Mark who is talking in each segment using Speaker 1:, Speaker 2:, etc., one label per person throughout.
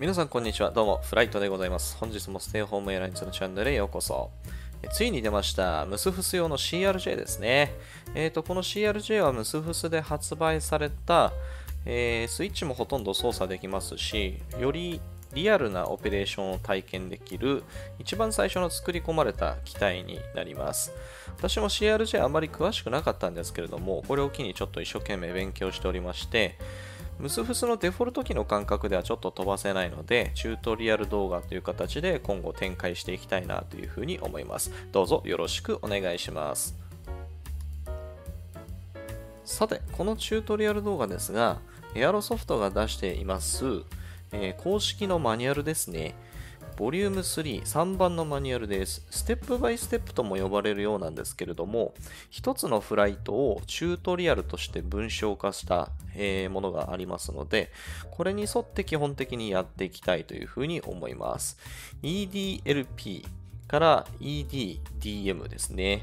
Speaker 1: 皆さんこんにちは。どうも、フライトでございます。本日もステイホームエアラインズのチャンネルへようこそ。ついに出ました、ムスフス用の CRJ ですね。えっ、ー、と、この CRJ はムスフスで発売された、えー、スイッチもほとんど操作できますし、よりリアルなオペレーションを体験できる一番最初の作り込まれた機体になります私も CRJ あまり詳しくなかったんですけれどもこれを機にちょっと一生懸命勉強しておりましてムスフスのデフォルト機の感覚ではちょっと飛ばせないので、チュートリアル動画という形で今後展開していきたいなというふうに思います。どうぞよろしくお願いします。さて、このチュートリアル動画ですが、エアロソフトが出しています、えー、公式のマニュアルですね。ボリューム3、3番のマニュアルです。ステップバイステップとも呼ばれるようなんですけれども、1つのフライトをチュートリアルとして文章化した、えものがありますので、これに沿って基本的にやっていきたいというふうに思います。EDLP から EDDM ですね。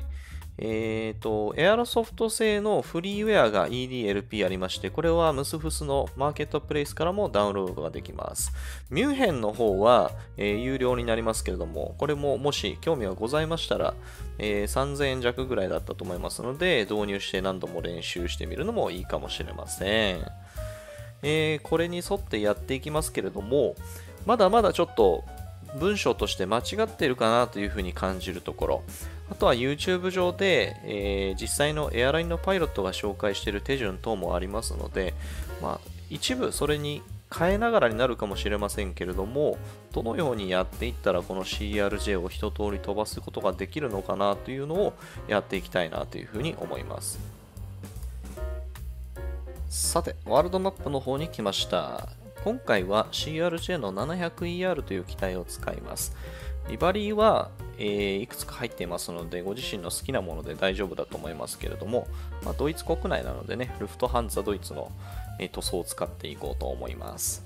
Speaker 1: えっ、ー、と、エアロソフト製のフリーウェアが EDLP ありまして、これはムスフスのマーケットプレイスからもダウンロードができます。ミュンヘンの方は、えー、有料になりますけれども、これももし興味がございましたら、えー、3000円弱ぐらいだったと思いますので、導入して何度も練習してみるのもいいかもしれません。えー、これに沿ってやっていきますけれども、まだまだちょっと文章として間違っているかなというふうに感じるところ。あとは YouTube 上で、えー、実際のエアラインのパイロットが紹介している手順等もありますので、まあ、一部それに変えながらになるかもしれませんけれどもどのようにやっていったらこの CRJ を一通り飛ばすことができるのかなというのをやっていきたいなというふうに思いますさてワールドマップの方に来ました今回は CRJ の 700ER という機体を使いますリバリーは、えー、いくつか入っていますので、ご自身の好きなもので大丈夫だと思いますけれども、まあ、ドイツ国内なのでね、ルフトハンザドイツの、えー、塗装を使っていこうと思います。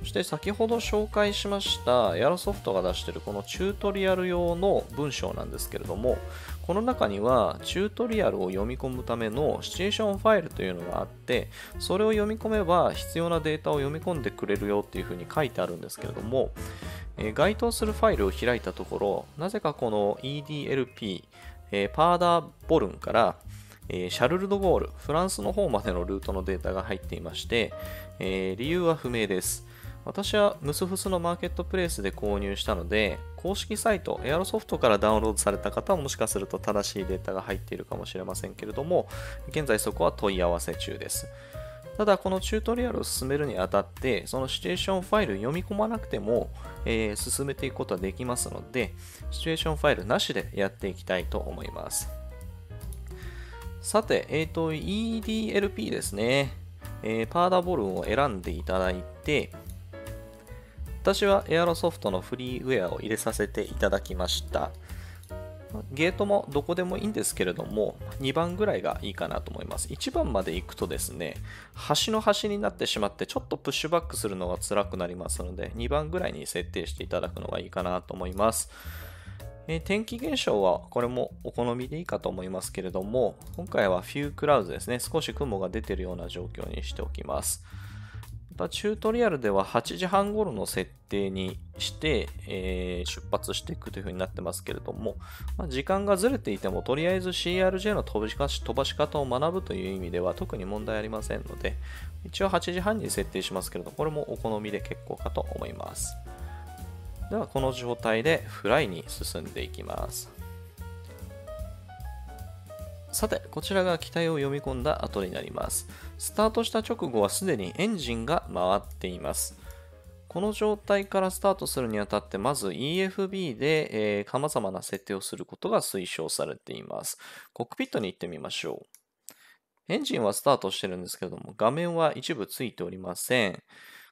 Speaker 1: そして先ほど紹介しました、エアロソフトが出しているこのチュートリアル用の文章なんですけれども、この中にはチュートリアルを読み込むためのシチュエーションファイルというのがあってそれを読み込めば必要なデータを読み込んでくれるよっていうふうに書いてあるんですけれども、えー、該当するファイルを開いたところなぜかこの EDLP、えー、パーダーボルンからえー、シャルル・ド・ゴール、フランスの方までのルートのデータが入っていまして、えー、理由は不明です。私はムスフスのマーケットプレイスで購入したので、公式サイト、エアロソフトからダウンロードされた方はもしかすると正しいデータが入っているかもしれませんけれども、現在そこは問い合わせ中です。ただ、このチュートリアルを進めるにあたって、そのシチュエーションファイル読み込まなくても、えー、進めていくことはできますので、シチュエーションファイルなしでやっていきたいと思います。さて、えっ、ー、と、EDLP ですね。えー、パーダボルンを選んでいただいて、私はエアロソフトのフリーウェアを入れさせていただきましたゲートもどこでもいいんですけれども2番ぐらいがいいかなと思います1番まで行くとですね端の端になってしまってちょっとプッシュバックするのが辛くなりますので2番ぐらいに設定していただくのがいいかなと思いますえー、天気現象はこれもお好みでいいかと思いますけれども今回はフュークラウズですね少し雲が出てるような状況にしておきますたチュートリアルでは8時半頃の設定にして、えー、出発していくという風になってますけれども、まあ、時間がずれていてもとりあえず CRJ の飛ばし飛ばし方を学ぶという意味では特に問題ありませんので一応8時半に設定しますけれどこれもお好みで結構かと思いますではこの状態でフライに進んでいきますさてこちらが機体を読み込んだ後になりますスタートした直後はすでにエンジンが回っています。この状態からスタートするにあたって、まず EFB で、えー、様々な設定をすることが推奨されています。コックピットに行ってみましょう。エンジンはスタートしてるんですけれども、画面は一部ついておりません。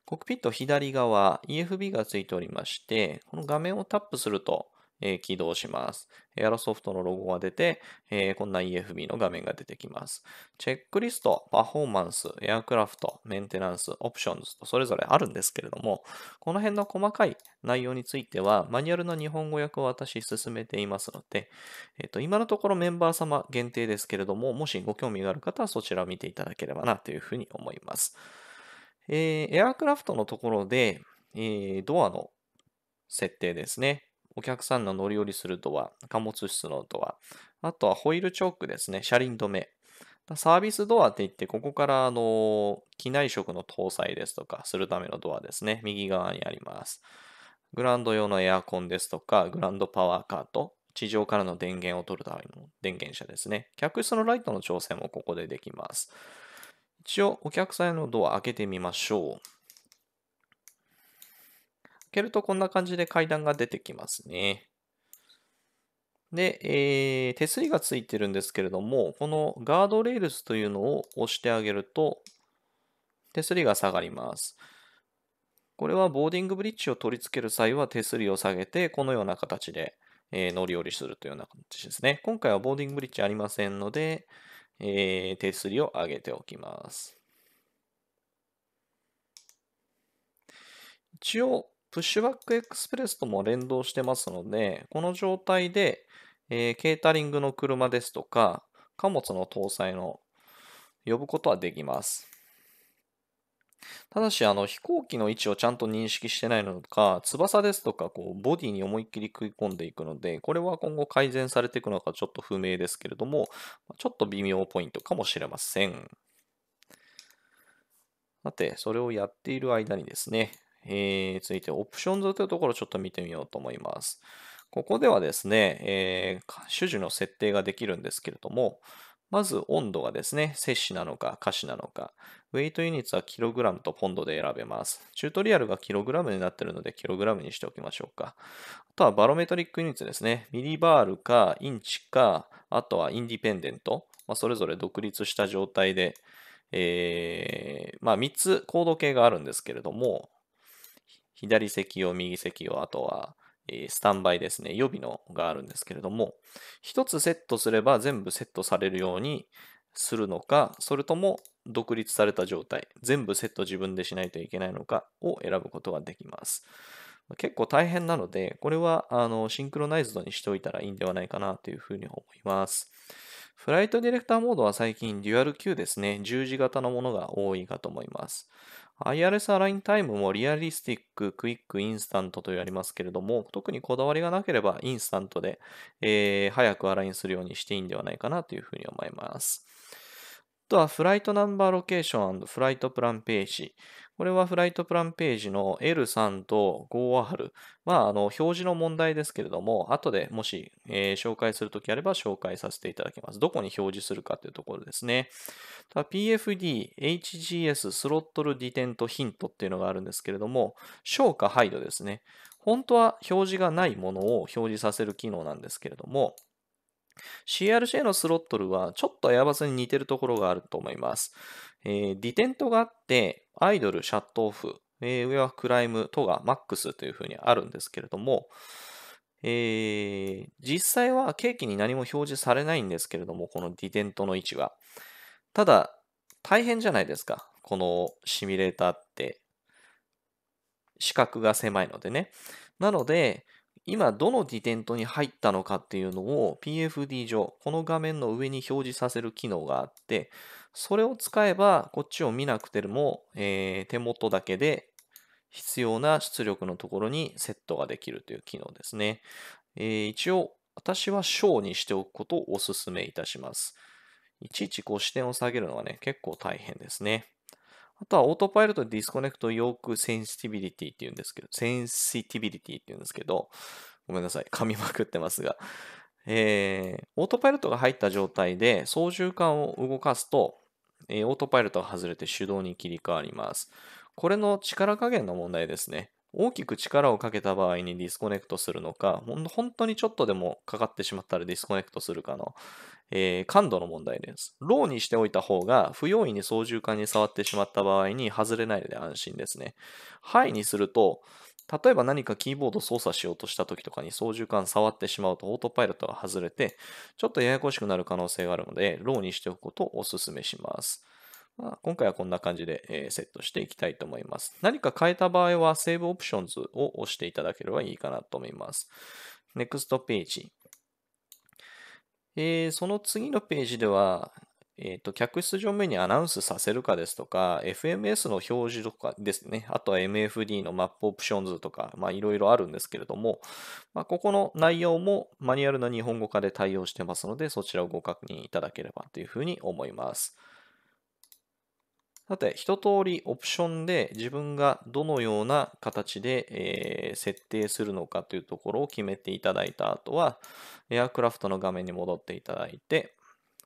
Speaker 1: コックピット左側、EFB がついておりまして、この画面をタップすると、えー、起動します。エアロソフトのロゴが出て、えー、こんな EFB の画面が出てきます。チェックリスト、パフォーマンス、エアクラフト、メンテナンス、オプションズとそれぞれあるんですけれども、この辺の細かい内容については、マニュアルの日本語訳を私進めていますので、えっ、と、今のところメンバー様限定ですけれども、もしご興味がある方はそちらを見ていただければなというふうに思います。えー、エアクラフトのところで、えー、ドアの設定ですね。お客さんの乗り降りするドア、貨物室のドア、あとはホイールチョークですね、車輪止め。サービスドアって言って、ここからあの機内食の搭載ですとかするためのドアですね、右側にあります。グランド用のエアコンですとか、グランドパワーカート、地上からの電源を取るための電源車ですね。客室のライトの調整もここでできます。一応お客さんのドア開けてみましょう。けるとこんな感じで階段が出てきますね。で、えー、手すりがついてるんですけれども、このガードレールスというのを押してあげると、手すりが下がります。これはボーディングブリッジを取り付ける際は手すりを下げて、このような形で、えー、乗り降りするというような形ですね。今回はボーディングブリッジありませんので、えー、手すりを上げておきます。一応、プッシュバックエクスプレスとも連動してますので、この状態で、えー、ケータリングの車ですとか、貨物の搭載の呼ぶことはできます。ただし、あの、飛行機の位置をちゃんと認識してないのか、翼ですとか、こう、ボディに思いっきり食い込んでいくので、これは今後改善されていくのかちょっと不明ですけれども、ちょっと微妙ポイントかもしれません。さて、それをやっている間にですね、えー、いてオプションズというところをちょっと見てみようと思います。ここではですね、えー、主樹の設定ができるんですけれども、まず温度がですね、摂氏なのか、可視なのか。ウェイトユニットはキログラムとポンドで選べます。チュートリアルがキログラムになっているので、キログラムにしておきましょうか。あとはバロメトリックユニットですね。ミリバールか、インチか、あとはインディペンデント。まあ、それぞれ独立した状態で、えー、まあ、3つ高度系があるんですけれども、左席を右席を、あとは、えスタンバイですね、予備のがあるんですけれども、一つセットすれば全部セットされるようにするのか、それとも独立された状態、全部セット自分でしないといけないのかを選ぶことができます。結構大変なので、これはあのシンクロナイズドにしておいたらいいんではないかなというふうに思います。フライトディレクターモードは最近デュアル Q ですね、十字型のものが多いかと思います。IRS アラインタイムもリアリスティック、クイック、インスタントとやりますけれども、特にこだわりがなければインスタントで、えー、早くアラインするようにしていいんではないかなというふうに思います。あとは、フライトナンバーロケーションフライトプランページ。これはフライトプランページの L3 と 5R。まあ、あの、表示の問題ですけれども、後でもし、えー、紹介するときあれば紹介させていただきます。どこに表示するかというところですね。PFD、HGS、スロットルディテントヒントっていうのがあるんですけれども、消化配慮ですね。本当は表示がないものを表示させる機能なんですけれども、c r j のスロットルはちょっとエアバスに似てるところがあると思います。えー、ディテントがあって、アイドル、シャットオフ、えー、上はクライム、トがマックスというふうにあるんですけれども、えー、実際はケーキに何も表示されないんですけれども、このディテントの位置は。ただ、大変じゃないですか。このシミュレーターって、視角が狭いのでね。なので、今どのディテントに入ったのかっていうのを PFD 上、この画面の上に表示させる機能があって、それを使えば、こっちを見なくても、えー、手元だけで必要な出力のところにセットができるという機能ですね。えー、一応、私は小にしておくことをお勧めいたします。いちいちこう視点を下げるのはね、結構大変ですね。あとはオートパイロットディスコネクトヨークセンシティビリティって言うんですけど、センシティビリティって言うんですけど、ごめんなさい、噛みまくってますが、えー、オートパイロットが入った状態で操縦桿を動かすと、えオートパイロットが外れて手動に切り替わります。これの力加減の問題ですね。大きく力をかけた場合にディスコネクトするのか、本当にちょっとでもかかってしまったらディスコネクトするかの、えー、感度の問題です。ローにしておいた方が不用意に操縦桿に触ってしまった場合に外れないので安心ですね。ハイにすると、例えば何かキーボード操作しようとした時とかに操縦桿触ってしまうとオートパイロットが外れて、ちょっとややこしくなる可能性があるので、ローにしておくことをお勧めします。まあ、今回はこんな感じで、えセットしていきたいと思います。何か変えた場合は、セーブオプションズを押していただければいいかなと思います。NEXT ページ。えー、その次のページでは、えっ、ー、と、客室上面にアナウンスさせるかですとか、FMS の表示とかですね、あとは MFD のマップオプションズとか、まあいろいろあるんですけれども、まあ、ここの内容もマニュアルな日本語化で対応してますので、そちらをご確認いただければというふうに思います。さて、一通りオプションで自分がどのような形で、えー、設定するのかというところを決めていただいた後は、エアクラフトの画面に戻っていただいて、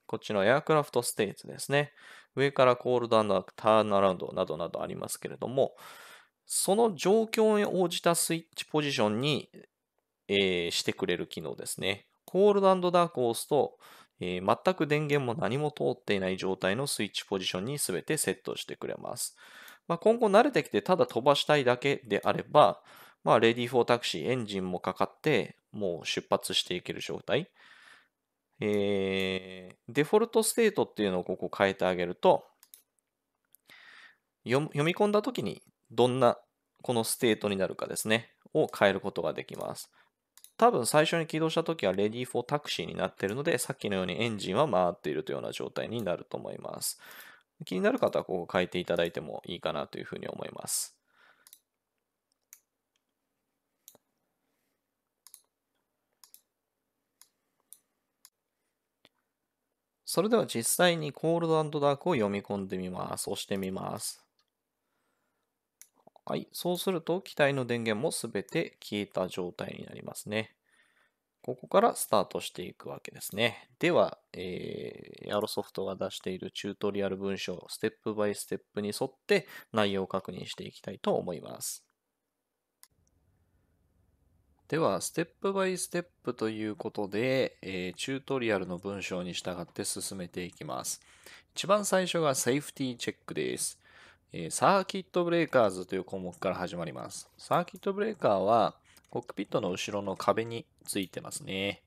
Speaker 1: こっちのエアクラフトステイツですね。上からコールドターンアラウンドなどなどありますけれども、その状況に応じたスイッチポジションに、えー、してくれる機能ですね。コールドダークを押すと、えー、全く電源も何も通っていない状態のスイッチポジションに全てセットしてくれます。まあ、今後慣れてきてただ飛ばしたいだけであれば、まあ、レディーフォータクシーエンジンもかかって、もう出発していける状態。えー、デフォルトステートっていうのをここ変えてあげると、読み込んだ時にどんなこのステートになるかですね、を変えることができます。多分最初に起動した時は Ready for Taxi になっているので、さっきのようにエンジンは回っているというような状態になると思います。気になる方はここ変えていただいてもいいかなというふうに思います。それでは実際にコールドダークを読み込んでみます。押してみます。はい。そうすると、機体の電源もすべて消えた状態になりますね。ここからスタートしていくわけですね。では、えー、エアロソフトが出しているチュートリアル文章、ステップバイステップに沿って内容を確認していきたいと思います。では、ステップバイステップということで、えー、チュートリアルの文章に従って進めていきます。一番最初がセーフティーチェックです。えー、サーキットブレーカーズという項目から始まります。サーキットブレーカーは、コックピットの後ろの壁についてますね。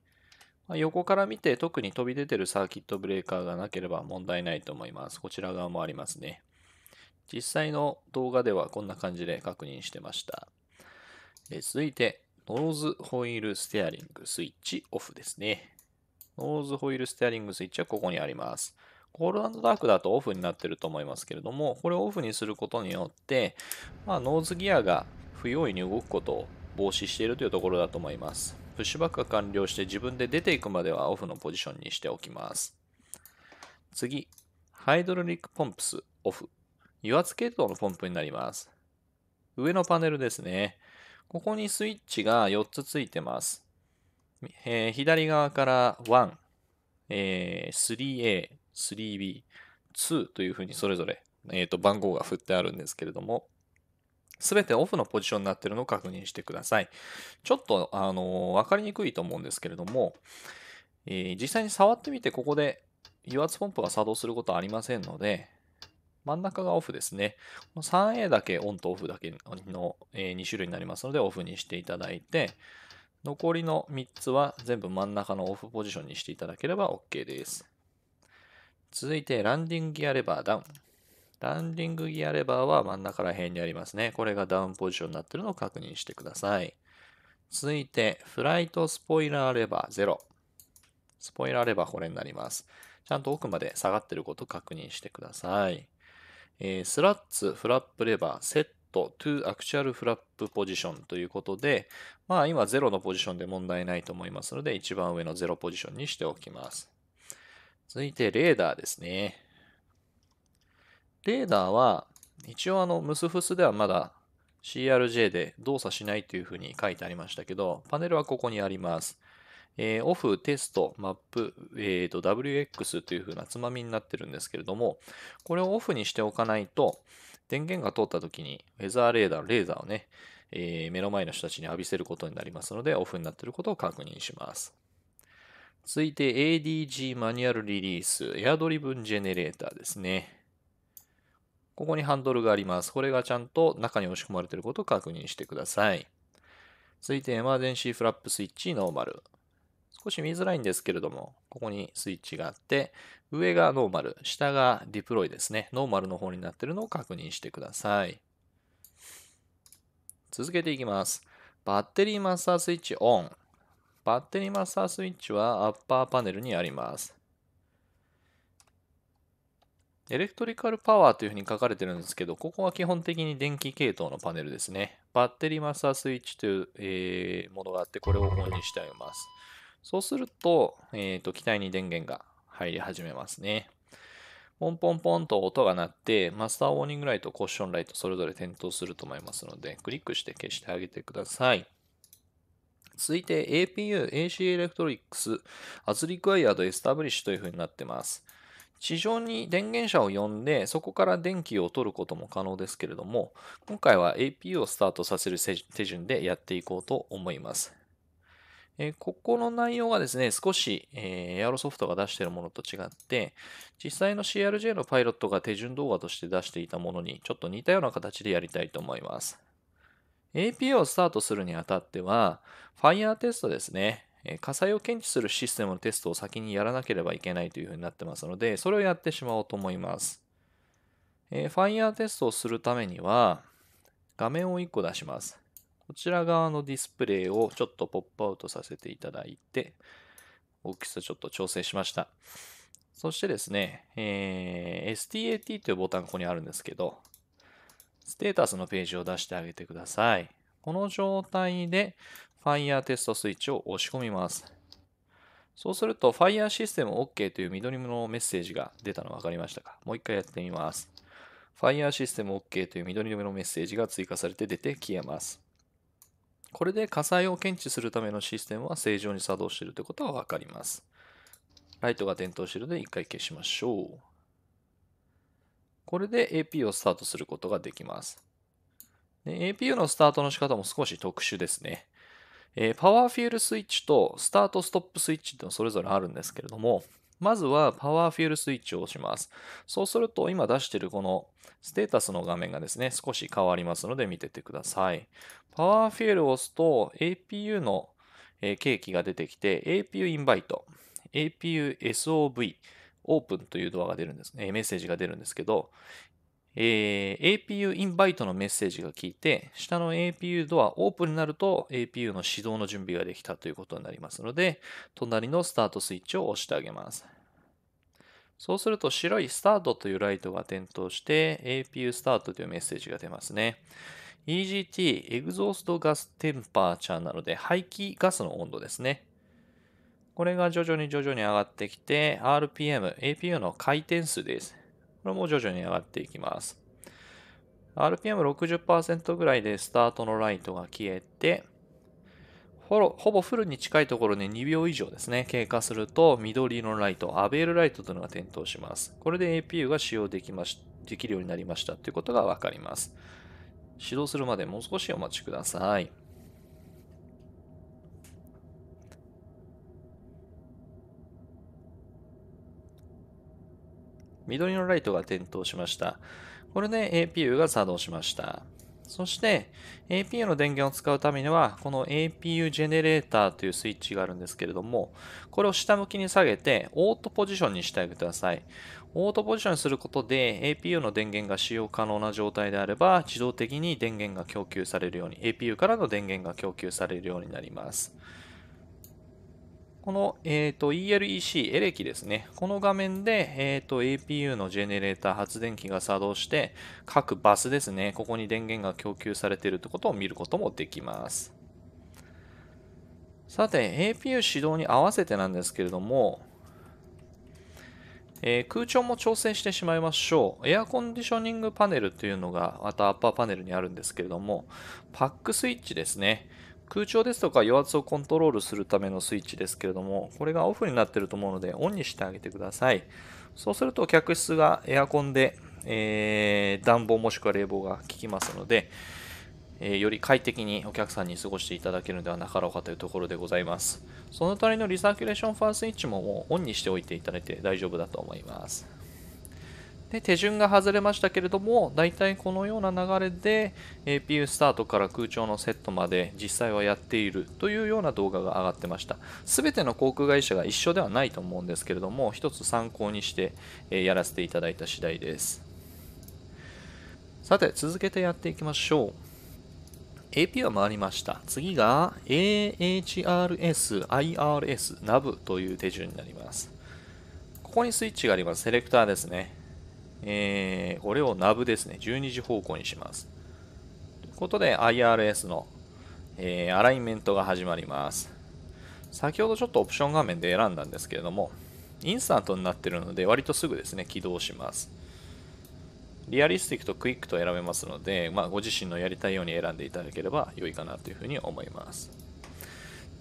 Speaker 1: まあ、横から見て特に飛び出てるサーキットブレーカーがなければ問題ないと思います。こちら側もありますね。実際の動画ではこんな感じで確認してました。え続いて、ノーズホイールステアリングスイッチオフですね。ノーズホイールステアリングスイッチはここにあります。コールダークだとオフになってると思いますけれども、これをオフにすることによって、まあ、ノーズギアが不用意に動くことを防止しているというところだと思います。プッシュバックが完了して自分で出ていくまではオフのポジションにしておきます。次、ハイドロリックポンプスオフ。油圧系統のポンプになります。上のパネルですね。ここにスイッチが4つついてます。えー、左側から1、えー、3A、3B、2というふうにそれぞれ、えー、と番号が振ってあるんですけれども、すべてオフのポジションになっているのを確認してください。ちょっと、あのー、わかりにくいと思うんですけれども、えー、実際に触ってみて、ここで油圧ポンプが作動することはありませんので、真ん中がオフですね。3A だけオンとオフだけの2種類になりますので、オフにしていただいて、残りの3つは全部真ん中のオフポジションにしていただければ OK です。続いて、ランディングギアレバーダウン。ランディングギアレバーは真ん中ら辺にありますね。これがダウンポジションになっているのを確認してください。続いて、フライトスポイラーレバー0。スポイラーレバーこれになります。ちゃんと奥まで下がってることを確認してください。えー、スラッツ、フラップレバー、セット、トゥアクチュアルフラップポジションということで、まあ今0のポジションで問題ないと思いますので、一番上の0ポジションにしておきます。続いてレーダーですね。レーダーは、一応あの、ムスフスではまだ CRJ で動作しないというふうに書いてありましたけど、パネルはここにあります。えー、オフ、テスト、マップ、えーと、WX というふうなつまみになってるんですけれども、これをオフにしておかないと、電源が通った時に、ウェザーレーダー、レーザーをね、えー、目の前の人たちに浴びせることになりますので、オフになっていることを確認します。続いて ADG マニュアルリリース、エアドリブンジェネレーターですね。ここにハンドルがあります。これがちゃんと中に押し込まれていることを確認してください。続いてエマージェンシーフラップスイッチノーマル。少し見づらいんですけれども、ここにスイッチがあって、上がノーマル、下がディプロイですね。ノーマルの方になってるのを確認してください。続けていきます。バッテリーマスタースイッチオン。バッテリーマスタースイッチはアッパーパネルにあります。エレクトリカルパワーというふうに書かれてるんですけど、ここは基本的に電気系統のパネルですね。バッテリーマスタースイッチという、えー、ものがあって、これをオンにしてあります。そうすると、えっ、ー、と、機体に電源が入り始めますね。ポンポンポンと音が鳴って、マスターウォーニングライト、コッションライト、それぞれ点灯すると思いますので、クリックして消してあげてください。続いて APU、AC エレクトリックス、as required establish というふうになってます。地上に電源車を呼んで、そこから電気を取ることも可能ですけれども、今回は APU をスタートさせる手順でやっていこうと思います。えここの内容がですね、少し、えー、エアロソフトが出しているものと違って、実際の CRJ のパイロットが手順動画として出していたものにちょっと似たような形でやりたいと思います。APA をスタートするにあたっては、Fire テストですね、え火災を検知するシステムのテストを先にやらなければいけないというふうになってますので、それをやってしまおうと思います。えー、Fire テストをするためには、画面を1個出します。こちら側のディスプレイをちょっとポップアウトさせていただいて、大きさちょっと調整しました。そしてですね、えー、STAT というボタンここにあるんですけど、ステータスのページを出してあげてください。この状態で Fire テストスイッチを押し込みます。そうすると Fire システム OK という緑色のメッセージが出たの分かりましたかもう一回やってみます。Fire システム OK という緑色のメッセージが追加されて出て消えます。これで火災を検知するためのシステムは正常に作動しているということはわかります。ライトが点灯しているので一回消しましょう。これで APU をスタートすることができます。APU のスタートの仕方も少し特殊ですね。えー、パワーフィールスイッチとスタートストップスイッチってのそれぞれあるんですけれども、まずはパワーフィールスイッチを押します。そうすると今出しているこのステータスの画面がですね、少し変わりますので見ててください。パワーフィールを押すと APU のケーキが出てきて APU インバイト、APU SOV、オープンというドアが出るんです、ね、メッセージが出るんですけど、えー、APU インバイトのメッセージが聞いて、下の APU ドアオープンになると APU の始動の準備ができたということになりますので、隣のスタートスイッチを押してあげます。そうすると白いスタートというライトが点灯して APU スタートというメッセージが出ますね。EGT、エグゾーストガステンパーチャーなので排気ガスの温度ですね。これが徐々に徐々に上がってきて RPM、APU の回転数です。これも徐々に上がっていきます。RPM60% ぐらいでスタートのライトが消えてほぼフルに近いところで2秒以上ですね、経過すると緑色のライト、アベールライトというのが点灯します。これで APU が使用できましできるようになりましたということがわかります。始動するまでもう少しお待ちください。緑のライトが点灯しました。これで APU が作動しました。そして APU の電源を使うためには、この APU ジェネレーターというスイッチがあるんですけれども、これを下向きに下げて、オートポジションにしてあげてください。オートポジションにすることで APU の電源が使用可能な状態であれば、自動的に電源が供給されるように、APU からの電源が供給されるようになります。この、えーと、ELEC、エレキですね。この画面で、えーと、APU のジェネレーター、発電機が作動して、各バスですね、ここに電源が供給されているってことを見ることもできます。さて、APU 始動に合わせてなんですけれども、えー、空調も調整してしまいましょう。エアコンディショニングパネルというのがまたアッパーパネルにあるんですけれども、パックスイッチですね。空調ですとか余圧をコントロールするためのスイッチですけれども、これがオフになっていると思うので、オンにしてあげてください。そうすると客室がエアコンで、えー、暖房もしくは冷房が効きますので、えー、より快適にお客さんに過ごしていただけるのではなかろうかというところでございます。その隣のリサーキュレーションファースイッチももオンにしておいていただいて大丈夫だと思います。で手順が外れましたけれども大体このような流れで APU スタートから空調のセットまで実際はやっているというような動画が上がってました全ての航空会社が一緒ではないと思うんですけれども一つ参考にしてやらせていただいた次第ですさて続けてやっていきましょう AP u は回りました。次が AHRS、IRS、NAV という手順になります。ここにスイッチがあります。セレクターですね。えー、これをナブですね、12時方向にします。ということで IRS の、えー、アライメントが始まります。先ほどちょっとオプション画面で選んだんですけれども、インスタントになってるので割とすぐですね、起動します。リアリスティックとクイックと選べますので、まあ、ご自身のやりたいように選んでいただければ良いかなというふうに思います。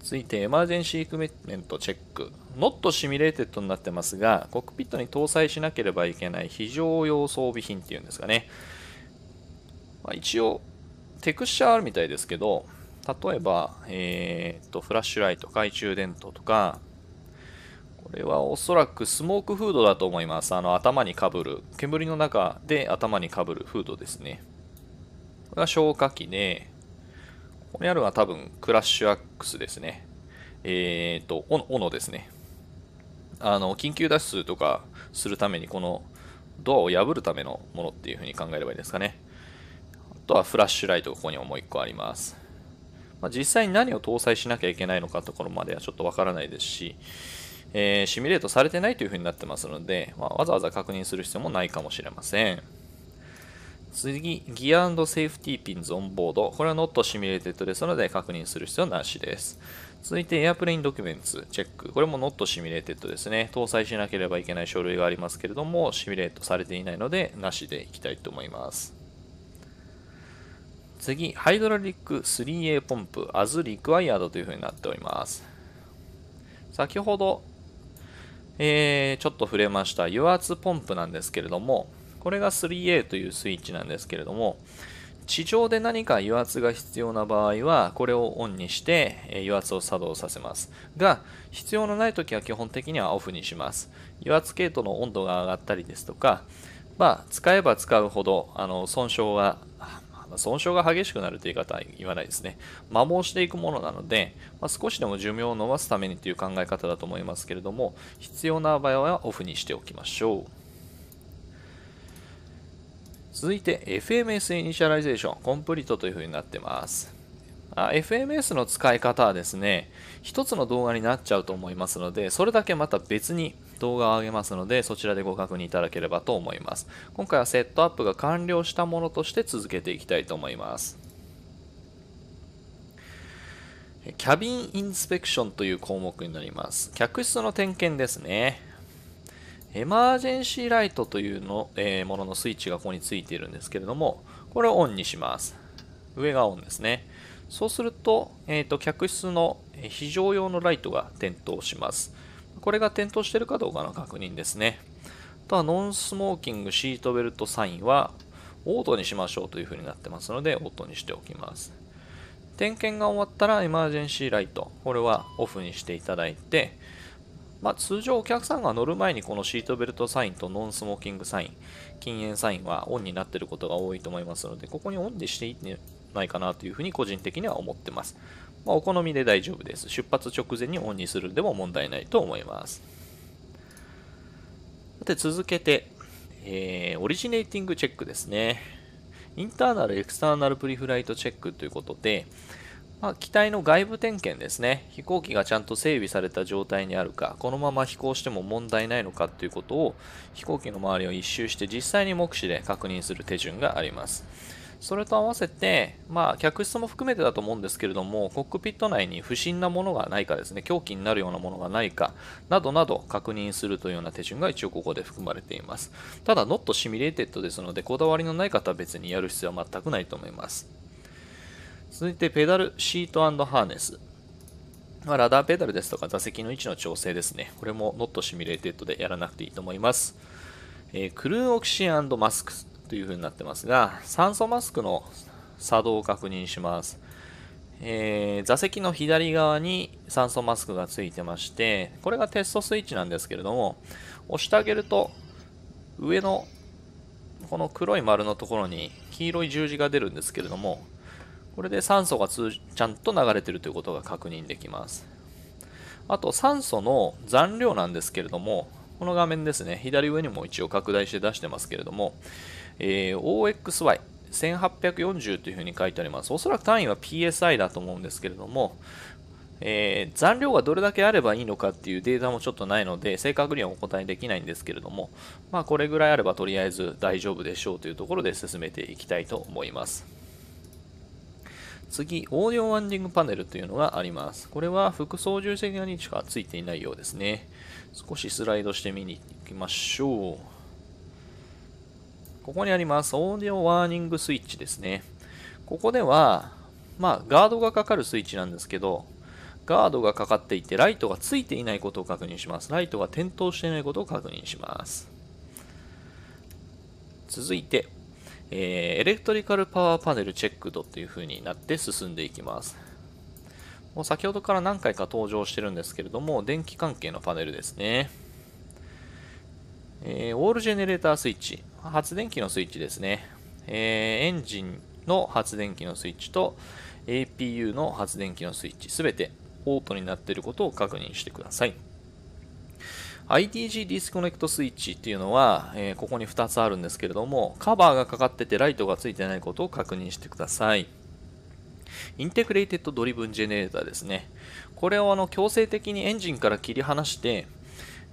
Speaker 1: 続いてエマージェンシークメントチェック。Not シミュレーテッドになってますが、コックピットに搭載しなければいけない非常用装備品っていうんですかね。まあ、一応、テクスチャーあるみたいですけど、例えば、えー、っと、フラッシュライト、懐中電灯とか、これはおそらくスモークフードだと思います。あの、頭にかぶる。煙の中で頭にかぶるフードですね。これは消火器で、ここにあるのは多分クラッシュアックスですね。えっ、ー、と、斧ですね。あの、緊急脱出とかするために、このドアを破るためのものっていう風に考えればいいですかね。あとはフラッシュライトがここにもう1個あります。まあ、実際に何を搭載しなきゃいけないのかところまではちょっとわからないですし、えー、シミュレートされてないという風になってますので、まあ、わざわざ確認する必要もないかもしれません。次、ギアセーフティーピンズオンボード。これはノットシミュレーテッドですので確認する必要なしです。続いて、エアプレインドキュメンツ、チェック。これもノットシミュレーテッドですね。搭載しなければいけない書類がありますけれども、シミュレートされていないので、なしでいきたいと思います。次、ハイドラリック 3A ポンプ as required というふうになっております。先ほど、えー、ちょっと触れました油圧ポンプなんですけれども、これが 3A というスイッチなんですけれども、地上で何か油圧が必要な場合は、これをオンにして油圧を作動させます。が、必要のない時は基本的にはオフにします。油圧系統の温度が上がったりですとか、まあ、使えば使うほど、あの、損傷が、損傷が激しくなるという言い方は言わないですね。摩耗していくものなので、まあ、少しでも寿命を延ばすためにという考え方だと思いますけれども、必要な場合はオフにしておきましょう。続いて FMS イニシャライゼーションコンプリートというふうになってますあ FMS の使い方はですね一つの動画になっちゃうと思いますのでそれだけまた別に動画を上げますのでそちらでご確認いただければと思います今回はセットアップが完了したものとして続けていきたいと思いますキャビンインスペクションという項目になります客室の点検ですねエマージェンシーライトというの、えー、もののスイッチがここについているんですけれども、これをオンにします。上がオンですね。そうすると、えっ、ー、と、客室の非常用のライトが点灯します。これが点灯しているかどうかの確認ですね。あとは、ノンスモーキングシートベルトサインは、オートにしましょうというふうになってますので、オートにしておきます。点検が終わったら、エマージェンシーライト、これはオフにしていただいて、まあ、通常お客さんが乗る前にこのシートベルトサインとノンスモーキングサイン、禁煙サインはオンになっていることが多いと思いますので、ここにオンでしていいんじゃないかなというふうに個人的には思ってます。まあ、お好みで大丈夫です。出発直前にオンにするでも問題ないと思います。さて続けて、えー、オリジネーティングチェックですね。インターナル、エクスターナルプリフライトチェックということで、まあ、機体の外部点検ですね飛行機がちゃんと整備された状態にあるかこのまま飛行しても問題ないのかということを飛行機の周りを一周して実際に目視で確認する手順がありますそれと合わせて、まあ、客室も含めてだと思うんですけれども、コックピット内に不審なものがないかですね、凶器になるようなものがないか、などなど確認するというような手順が一応ここで含まれています。ただ、ノットシミュレーテッドですので、こだわりのない方は別にやる必要は全くないと思います。続いてペダル、シートハーネス。まあ、ラダーペダルですとか座席の位置の調整ですね。これも Not シミュレーテッドでやらなくていいと思います。えー、クルーオキシンマスクという風になってますが、酸素マスクの作動を確認します。えー、座席の左側に酸素マスクがついてまして、これがテストスイッチなんですけれども、押してあげると、上のこの黒い丸のところに黄色い十字が出るんですけれども、これで酸素がちゃんと流れてるということが確認できますあと酸素の残量なんですけれどもこの画面ですね左上にも一応拡大して出してますけれども、えー、OXY 1840というふうに書いてあります。おそらく単位は PSI だと思うんですけれども、えー、残量がどれだけあればいいのかっていうデータもちょっとないので正確にはお答えできないんですけれども、まあ、これぐらいあればとりあえず大丈夫でしょうというところで進めていきたいと思います。次、オーディオワンディングパネルというのがあります。これは副操縦席側にしかついていないようですね。少しスライドして見に行きましょう。ここにあります、オーディオワーニングスイッチですね。ここでは、まあ、ガードがかかるスイッチなんですけど、ガードがかかっていて、ライトがついていないことを確認します。ライトが点灯していないことを確認します。続いて、えー、エレクトリカルパワーパネルチェックドっていう風になって進んでいきます。もう先ほどから何回か登場してるんですけれども、電気関係のパネルですね。えー、オールジェネレータースイッチ、発電機のスイッチですね。えー、エンジンの発電機のスイッチと APU の発電機のスイッチ、すべてオートになっていることを確認してください。ITG ディスコネクトスイッチっていうのは、えー、ここに2つあるんですけれども、カバーがかかっててライトがついてないことを確認してください。インテグレーテッドドリブンジェネレーターですね。これをあの強制的にエンジンから切り離して、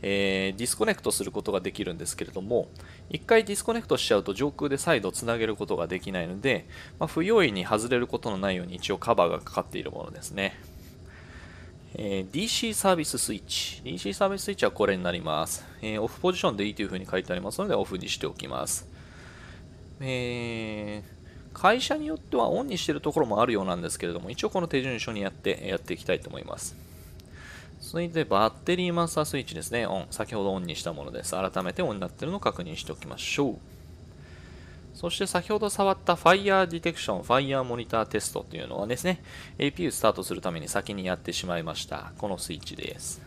Speaker 1: えー、ディスコネクトすることができるんですけれども、1回ディスコネクトしちゃうと上空で再度つなげることができないので、まあ、不用意に外れることのないように一応カバーがかかっているものですね。えー、DC サービススイッチ。DC サービススイッチはこれになります。えー、オフポジションでいいというふうに書いてありますので、オフにしておきます。えー、会社によってはオンにしているところもあるようなんですけれども、一応この手順書にやってやっていきたいと思います。続いてバッテリーマスタースイッチですね、オン。先ほどオンにしたものです。改めてオンになっているのを確認しておきましょう。そして先ほど触った Fire Detection、Fire Monitor Test というのはですね、APU スタートするために先にやってしまいました。このスイッチです。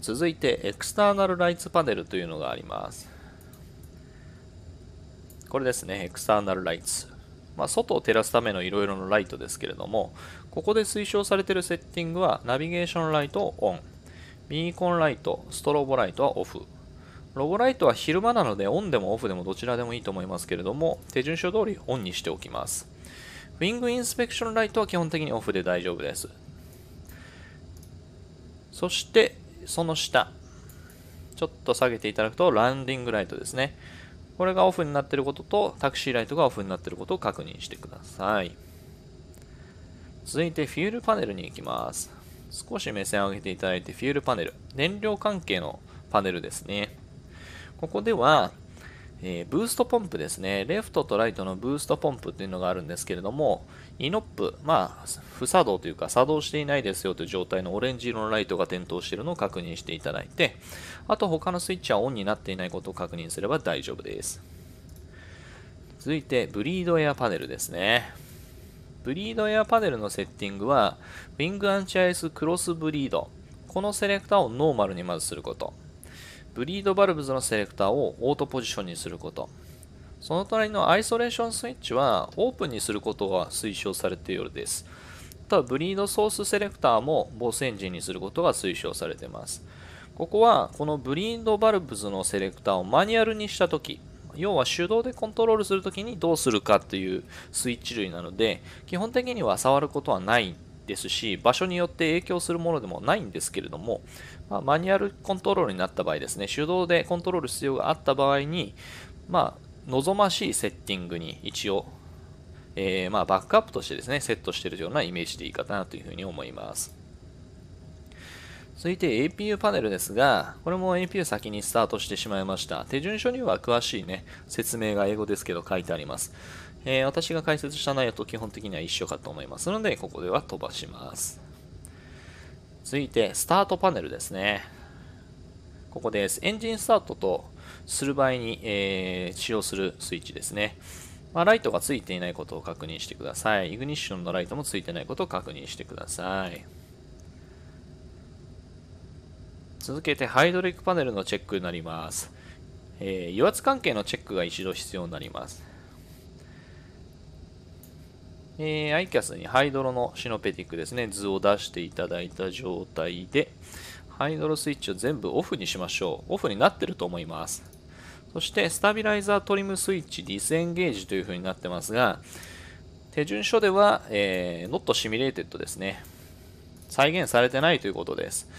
Speaker 1: 続いて、エクスターナルライツパネルというのがあります。これですね、エクスターナルライツ。まあ、外を照らすためのいろいろなライトですけれども、ここで推奨されているセッティングは、ナビゲーションライトをオン、ミーコンライト、ストロボライトはオフ、ロゴライトは昼間なのでオンでもオフでもどちらでもいいと思いますけれども、手順書通りオンにしておきます。ウィングインスペクションライトは基本的にオフで大丈夫です。そして、その下。ちょっと下げていただくと、ランディングライトですね。これがオフになっていることと、タクシーライトがオフになっていることを確認してください。続いて、フィールパネルに行きます。少し目線を上げていただいて、フィールパネル。燃料関係のパネルですね。ここでは、えー、ブーストポンプですね。レフトとライトのブーストポンプっていうのがあるんですけれども、イノップ、まあ、不作動というか作動していないですよという状態のオレンジ色のライトが点灯しているのを確認していただいて、あと他のスイッチはオンになっていないことを確認すれば大丈夫です。続いて、ブリードエアパネルですね。ブリードエアパネルのセッティングは、ウィングアンチアイスクロスブリード。このセレクターをノーマルにまずすること。ブリードバルブズのセレクターをオートポジションにすること。その隣のアイソレーションスイッチはオープンにすることが推奨されているようです。あとはブリードソースセレクターもボスエンジンにすることが推奨されています。ここはこのブリードバルブズのセレクターをマニュアルにしたとき、要は手動でコントロールするときにどうするかというスイッチ類なので、基本的には触ることはないですし、場所によって影響するものでもないんですけれども、まあ、マニュアルコントロールになった場合ですね、手動でコントロール必要があった場合に、まあ、望ましいセッティングに一応、えー、まあ、バックアップとしてですね、セットしているようなイメージでいいかなというふうに思います。続いて APU パネルですが、これも APU 先にスタートしてしまいました。手順書には詳しいね、説明が英語ですけど書いてあります。えー、私が解説した内容と基本的には一緒かと思いますので、ここでは飛ばします。続いて、スタートパネルですね。ここです。エンジンスタートとする場合に、えー、使用するスイッチですね。まあ、ライトがついていないことを確認してください。イグニッションのライトもついてないことを確認してください。続けて、ハイドリックパネルのチェックになります。えー、油圧関係のチェックが一度必要になります。えー、アイキャスにハイドロのシノペティックですね、図を出していただいた状態で、ハイドロスイッチを全部オフにしましょう。オフになってると思います。そして、スタビライザートリムスイッチディスエンゲージという風になってますが、手順書では、えー、not s i m u l a t ですね。再現されてないということです。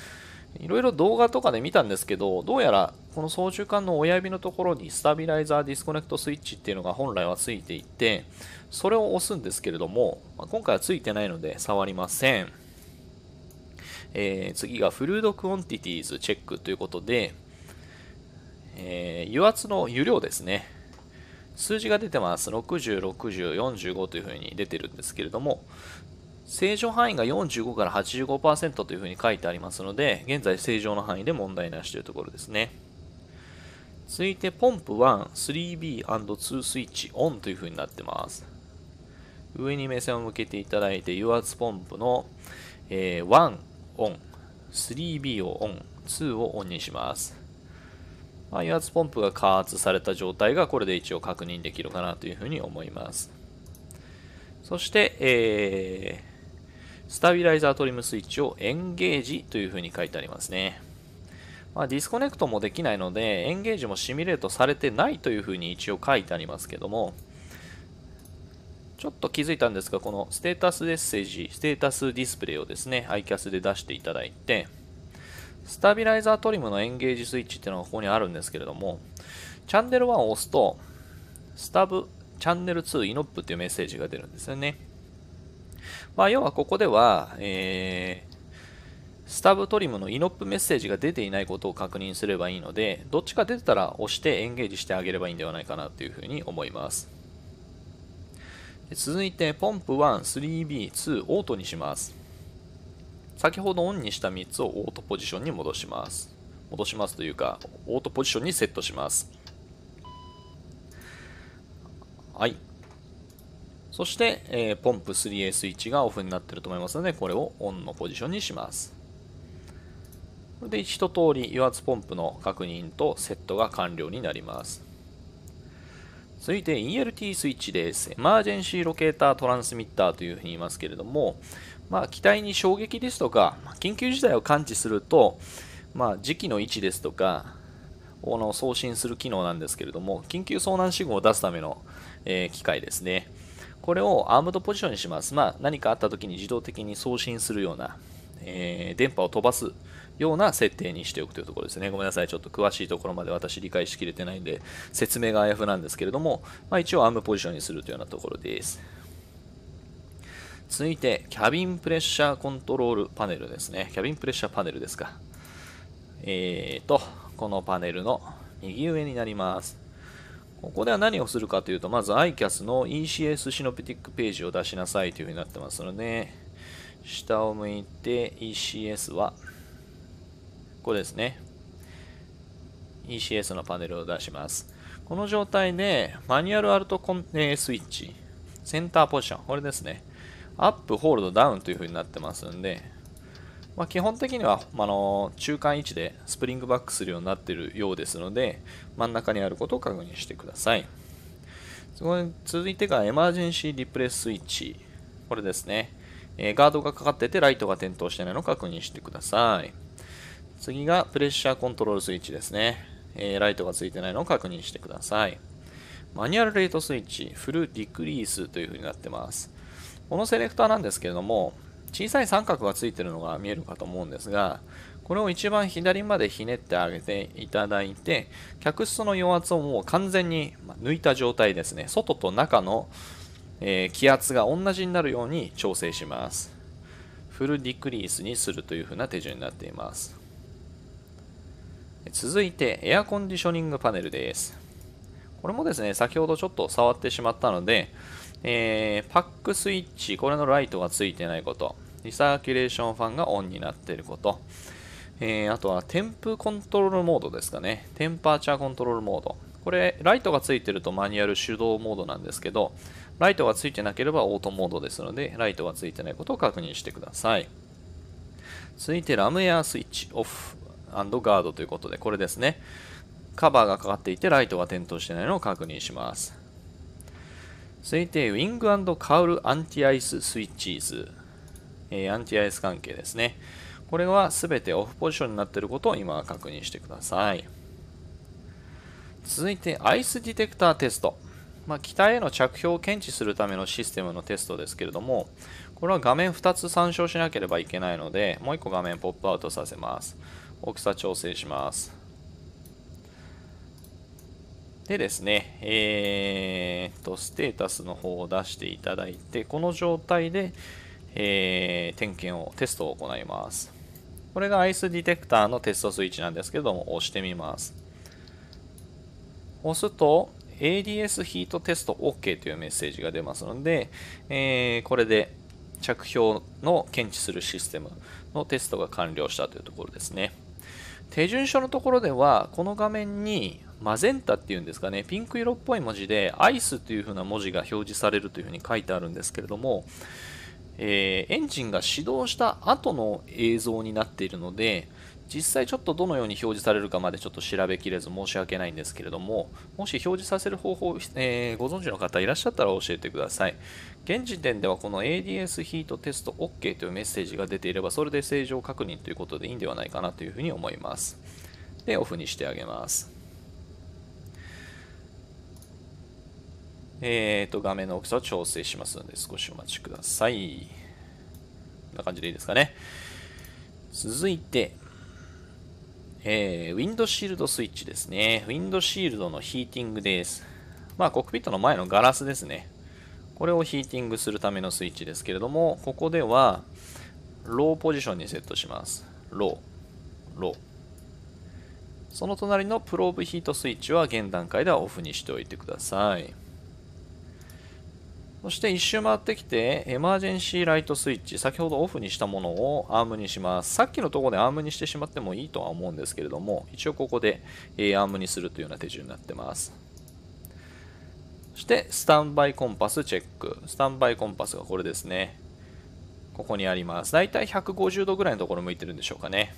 Speaker 1: いろいろ動画とかで見たんですけど、どうやらこの操縦桿の親指のところにスタビライザーディスコネクトスイッチっていうのが本来はついていて、それを押すんですけれども、まあ、今回はついてないので触りません。えー、次がフルードクオンティティーズチェックということで、えー、油圧の油量ですね。数字が出てます。60、60、45というふうに出てるんですけれども、正常範囲が45から85%というふうに書いてありますので、現在正常の範囲で問題なしというところですね。続いて、ポンプ1、3B&2 スイッチオンというふうになってます。上に目線を向けていただいて、油圧ポンプの、えー、1オン、3B をオン、2をオンにします。まあ、油圧ポンプが加圧された状態がこれで一応確認できるかなというふうに思います。そして、えー、スタビライザートリムスイッチをエンゲージというふうに書いてありますね。まあ、ディスコネクトもできないので、エンゲージもシミュレートされてないというふうに一応書いてありますけども、ちょっと気づいたんですが、このステータスメッセージ、ステータスディスプレイをですね、iCAS で出していただいて、スタビライザートリムのエンゲージスイッチっていうのがここにあるんですけれども、チャンネル1を押すと、スタブチャンネル2イノップっていうメッセージが出るんですよね。まあ、要はここでは、えー、スタブトリムのイノップメッセージが出ていないことを確認すればいいので、どっちか出てたら押してエンゲージしてあげればいいんではないかなというふうに思います。続いてポンプ 13B2 オートにします先ほどオンにした3つをオートポジションに戻します戻しますというかオートポジションにセットしますはいそして、えー、ポンプ 3A スイッチがオフになっていると思いますのでこれをオンのポジションにしますこれで一通り油圧ポンプの確認とセットが完了になります続いて ELT スイッチです。エマージェンシーロケータートランスミッターというふうに言いますけれども、まあ、機体に衝撃ですとか、緊急事態を感知すると、まあ、時期の位置ですとか、この送信する機能なんですけれども、緊急遭難信号を出すための、えー、機械ですね。これをアームドポジションにします。まあ、何かあった時に自動的に送信するような、えー、電波を飛ばすような設定にしておくというところですね。ごめんなさい。ちょっと詳しいところまで私理解しきれてないんで、説明があやふなんですけれども、まあ、一応アームポジションにするというようなところです。続いて、キャビンプレッシャーコントロールパネルですね。キャビンプレッシャーパネルですか。えーと、このパネルの右上になります。ここでは何をするかというと、まず ICAS の ECS シノピティックページを出しなさいというふうになってますので、下を向いて ECS はここですね。ECS のパネルを出します。この状態で、マニュアルアルトコン、えスイッチ、センターポジション、これですね。アップ、ホールド、ダウンという風になってますんで、まあ、基本的には、あの中間位置でスプリングバックするようになっているようですので、真ん中にあることを確認してください。そこに続いてがエマージェンシーリプレイスイッチ。これですね。えガードがかかっててライトが点灯してないのを確認してください。次がプレッシャーコントロールスイッチですね。えー、ライトがついてないのを確認してください。マニュアルレートスイッチ、フルディクリースという風になってます。このセレクターなんですけれども、小さい三角がついてるのが見えるかと思うんですが、これを一番左までひねってあげていただいて、客室の陽圧をもう完全に抜いた状態ですね。外と中の、え気圧が同じになるように調整します。フルディクリースにするという風な手順になっています。続いてエアコンディショニングパネルです。これもですね、先ほどちょっと触ってしまったので、えー、パックスイッチ、これのライトがついてないこと、リサーキュレーションファンがオンになっていること、えー、あとはテンプコントロールモードですかね、テンパーチャーコントロールモード。これ、ライトがついてるとマニュアル手動モードなんですけど、ライトがついてなければオートモードですので、ライトがついてないことを確認してください。続いてラムエアスイッチオフ。ガードということで、これですね。カバーがかかっていて、ライトが点灯してないのを確認します。推定、ウィングカウルアンティアイススイッチーズ。えー、アンティアイス関係ですね。これは全てオフポジションになっていることを今は確認してください。続いて、アイスディテクターテスト。まあ、機体への着氷を検知するためのシステムのテストですけれども、これは画面2つ参照しなければいけないので、もう1個画面ポップアウトさせます。大きさ調整します。でですね、えー、と、ステータスの方を出していただいて、この状態で、えー、点検を、テストを行います。これがアイスディテクターのテストスイッチなんですけれども、押してみます。押すと、ADS ヒートテスト OK というメッセージが出ますので、えー、これで着氷の検知するシステムのテストが完了したというところですね。手順書のところではこの画面にマゼンタっていうんですかねピンク色っぽい文字でアイスというふうな文字が表示されるというふうに書いてあるんですけれども、えー、エンジンが始動した後の映像になっているので実際ちょっとどのように表示されるかまでちょっと調べきれず申し訳ないんですけれども、もし表示させる方法、えー、ご存知の方いらっしゃったら教えてください。現時点ではこの ADS ヒートテスト OK というメッセージが出ていれば、それで正常確認ということでいいんではないかなというふうに思います。で、オフにしてあげます。えーと、画面の大きさを調整しますので、少しお待ちください。こんな感じでいいですかね。続いて、えー、ウィンドシールドスイッチですね。ウィンドシールドのヒーティングです。まあ、コックピットの前のガラスですね。これをヒーティングするためのスイッチですけれども、ここでは、ローポジションにセットします。ロー、ロー。その隣のプローブヒートスイッチは現段階ではオフにしておいてください。そして1周回ってきて、エマージェンシーライトスイッチ、先ほどオフにしたものをアームにします。さっきのところでアームにしてしまってもいいとは思うんですけれども、一応ここで、えアームにするというような手順になってます。そして、スタンバイコンパスチェック。スタンバイコンパスがこれですね。ここにあります。だいたい150度ぐらいのところ向いてるんでしょうかね。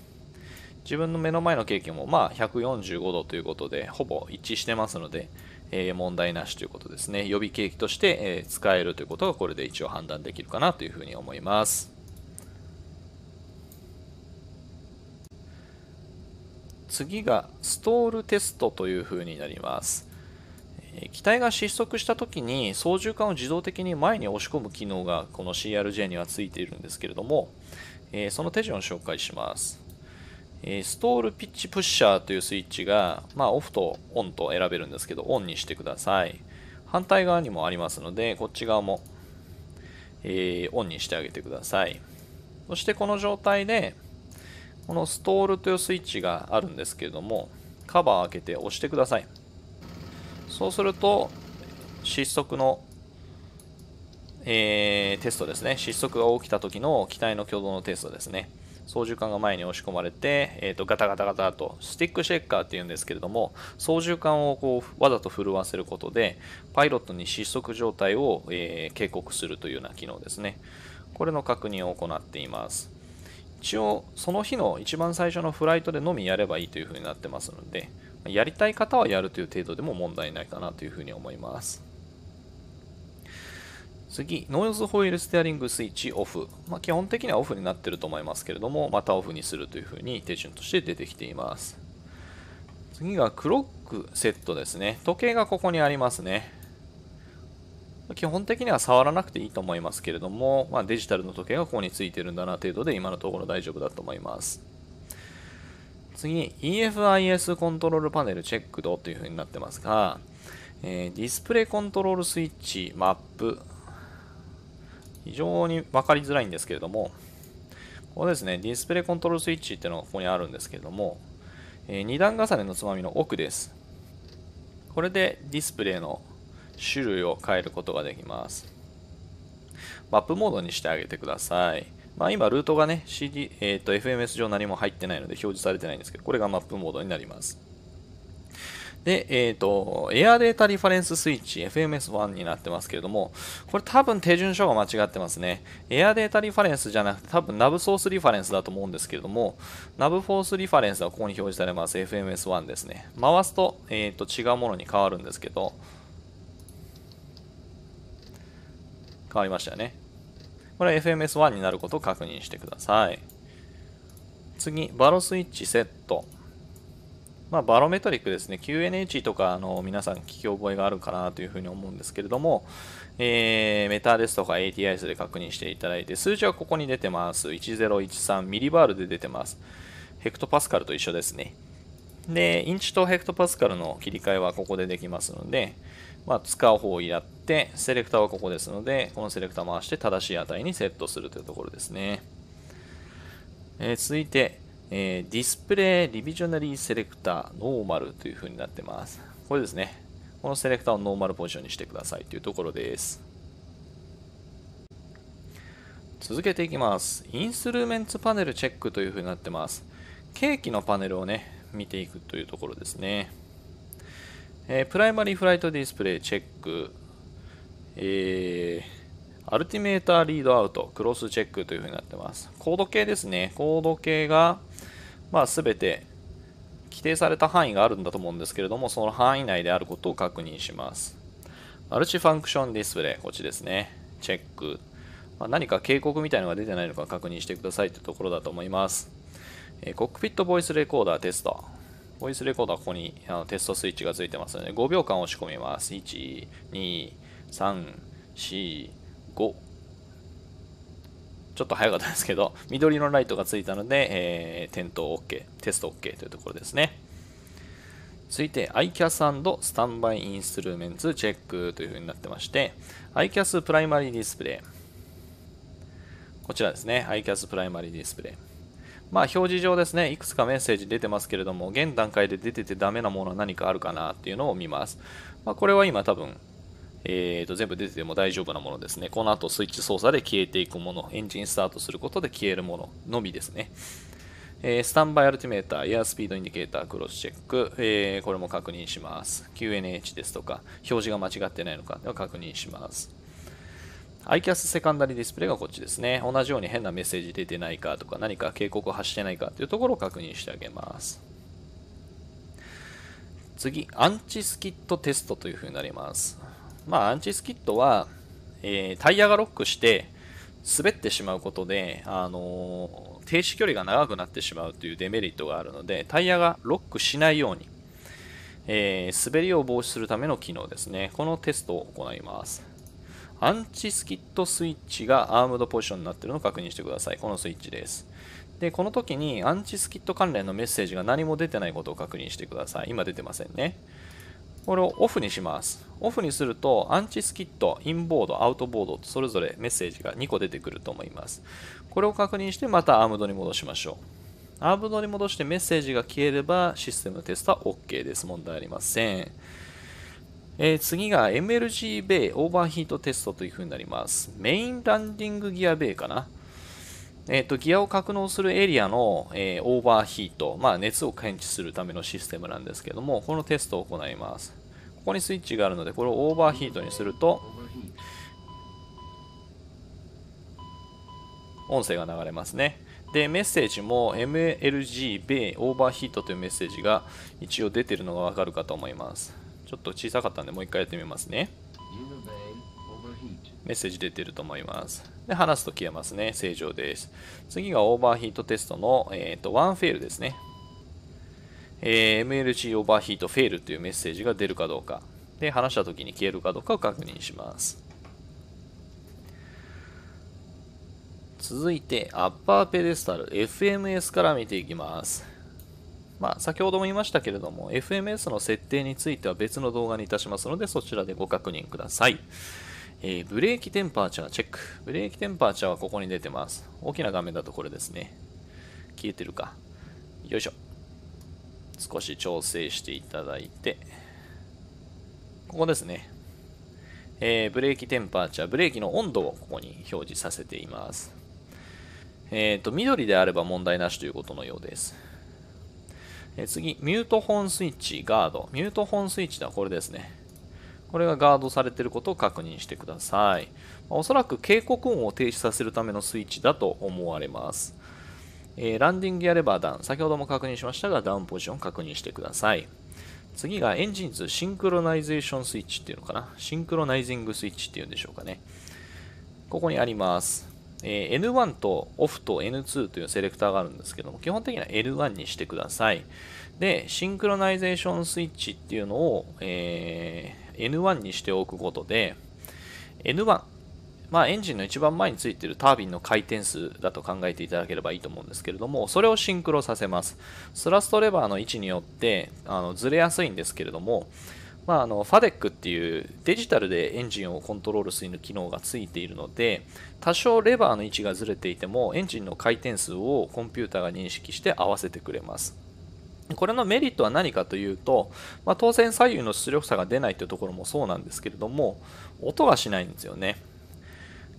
Speaker 1: 自分の目の前のケーキもまあ145度ということで、ほぼ一致してますので、え問題なしということですね。予備景気として、え使えるということがこれで一応判断できるかなというふうに思います。次がストールテストというふうになります。機体が失速した時に操縦桿を自動的に前に押し込む機能がこの CRJ にはついているんですけれども、えその手順を紹介します。えストールピッチプッシャーというスイッチが、まあ、オフとオンと選べるんですけど、オンにしてください。反対側にもありますので、こっち側も、えー、オンにしてあげてください。そしてこの状態で、このストールというスイッチがあるんですけれども、カバー開けて押してください。そうすると、失速の、えー、テストですね。失速が起きた時の機体の挙動のテストですね。操縦桿が前に押し込まれて、えー、とガタガタガタとスティックシェッカーっていうんですけれども操縦桿をこうわざと震わせることでパイロットに失速状態を、えー、警告するというような機能ですねこれの確認を行っています一応その日の一番最初のフライトでのみやればいいというふうになってますのでやりたい方はやるという程度でも問題ないかなというふうに思います次、ノイズホイールステアリングスイッチオフ。まあ、基本的にはオフになってると思いますけれども、またオフにするというふうに手順として出てきています。次がクロックセットですね。時計がここにありますね。基本的には触らなくていいと思いますけれども、まあ、デジタルの時計がここについてるんだな程度で今のところ大丈夫だと思います。次、EFIS コントロールパネルチェックドというふうになってますが、えー、ディスプレイコントロールスイッチ、マップ、非常に分かりづらいんですけれども、ここですね、ディスプレイコントロールスイッチっていうのがここにあるんですけれども、えー、2段重ねのつまみの奥です。これでディスプレイの種類を変えることができます。マップモードにしてあげてください。まあ、今、ルートがね、CD、えっ、ー、と、FMS 上何も入ってないので表示されてないんですけど、これがマップモードになります。で、えっ、ー、と、エアデータリファレンススイッチ FMS1 になってますけれども、これ多分手順書が間違ってますね。エアデータリファレンスじゃなくて多分ナブソースリファレンスだと思うんですけれども、ナブフォースリファレンスはここに表示されます FMS1 ですね。回すと、えっ、ー、と、違うものに変わるんですけど、変わりましたよね。これは FMS1 になることを確認してください。次、バロスイッチセット。まあ、バロメトリックですね、QNH とかあの皆さん聞き覚えがあるかなというふうに思うんですけれども、えー、メーターですとか ATIS で確認していただいて、数字はここに出てます。1013ミリバールで出てます。ヘクトパスカルと一緒ですね。で、インチとヘクトパスカルの切り替えはここでできますので、まあ、使う方をやって、セレクターはここですので、このセレクター回して正しい値にセットするというところですね。えー、続いて、えー、ディスプレイリビジョナリーセレクターノーマルという風になってます。これですね。このセレクターをノーマルポジションにしてくださいというところです。続けていきます。インストゥルメンツパネルチェックという風になってます。ケーキのパネルをね、見ていくというところですね。えー、プライマリーフライトディスプレイチェック、えー、アルティメーターリードアウト、クロスチェックという風になってます。コード系ですね。コード系が、まあ、全て規定された範囲があるんだと思うんですけれども、その範囲内であることを確認します。マルチファンクションディスプレイ、こっちですね。チェック。まあ、何か警告みたいなのが出てないのか確認してくださいというところだと思います。えー、コックピットボイスレコーダーテスト。ボイスレコーダーここにあのテストスイッチがついてますので、5秒間押し込みます。1、2、3、4、5。ちょっと早かったですけど、緑のライトがついたので、えー、点灯 OK、テスト OK というところですね。続いて iCAS& スタンバイインストゥルメンツチェックというふうになってまして iCAS プライマリーディスプレイこちらですね iCAS プライマリーディスプレイまあ表示上ですねいくつかメッセージ出てますけれども現段階で出ててダメなものは何かあるかなっていうのを見ます、まあ、これは今多分えー、と全部出てても大丈夫なものですね。この後スイッチ操作で消えていくもの、エンジンスタートすることで消えるもののみですね。えー、スタンバイアルティメーター、エアスピードインディケーター、クロスチェック、えー、これも確認します。QNH ですとか、表示が間違ってないのかでは確認します。iCAS セカンダリディスプレイがこっちですね。同じように変なメッセージ出てないかとか、何か警告を発してないかというところを確認してあげます。次、アンチスキットテストというふうになります。まあ、アンチスキットは、えー、タイヤがロックして滑ってしまうことで、あのー、停止距離が長くなってしまうというデメリットがあるのでタイヤがロックしないように、えー、滑りを防止するための機能ですねこのテストを行いますアンチスキットスイッチがアームドポジションになっているのを確認してくださいこのスイッチですでこの時にアンチスキット関連のメッセージが何も出てないことを確認してください今出てませんねこれをオフにします。オフにすると、アンチスキット、インボード、アウトボードとそれぞれメッセージが2個出てくると思います。これを確認してまたアームドに戻しましょう。アームドに戻してメッセージが消えればシステムテストは OK です。問題ありません。えー、次が MLG ベイオーバーヒートテストという風になります。メインランディングギアベイかな。えっと、ギアを格納するエリアの、えー、オーバーヒート、まあ、熱を検知するためのシステムなんですけども、このテストを行います。ここにスイッチがあるので、これをオーバーヒートにすると、音声が流れますね。で、メッセージも MLG o オーバーヒートというメッセージが一応出てるのがわかるかと思います。ちょっと小さかったんで、もう一回やってみますね。メッセージ出てると思います。で、話すと消えますね。正常です。次がオーバーヒートテストの、えっ、ー、と、ワンフェールですね。えー、m l c オーバーヒートフェールというメッセージが出るかどうか。で、話した時に消えるかどうかを確認します。続いて、アッパーペデスタル FMS から見ていきます。まあ、先ほども言いましたけれども、FMS の設定については別の動画にいたしますので、そちらでご確認ください。えー、ブレーキテンパーチャーチェック。ブレーキテンパーチャーはここに出てます。大きな画面だとこれですね。消えてるか。よいしょ。少し調整していただいて、ここですね。えー、ブレーキテンパーチャー、ブレーキの温度をここに表示させています。えっ、ー、と、緑であれば問題なしということのようです。えー、次、ミュートホンスイッチ、ガード。ミュートホンスイッチだ、これですね。これがガードされていることを確認してください。おそらく警告音を停止させるためのスイッチだと思われます。えー、ランディングやレバーダウン。先ほども確認しましたが、ダウンポジション確認してください。次がエンジンズシンクロナイゼーションスイッチっていうのかな。シンクロナイジングスイッチっていうんでしょうかね。ここにあります。えー、N1 とオフと N2 というセレクターがあるんですけども、基本的には L1 にしてください。で、シンクロナイゼーションスイッチっていうのを、え N1 にしておくことで N1 まあ、エンジンの一番前についてるタービンの回転数だと考えていただければいいと思うんですけれどもそれをシンクロさせますスラストレバーの位置によってあのずれやすいんですけれどもまあ、あの FADEC っていうデジタルでエンジンをコントロールする機能がついているので多少レバーの位置がずれていてもエンジンの回転数をコンピューターが認識して合わせてくれますこれのメリットは何かというと、まあ、当然左右の出力差が出ないというところもそうなんですけれども音がしないんですよね、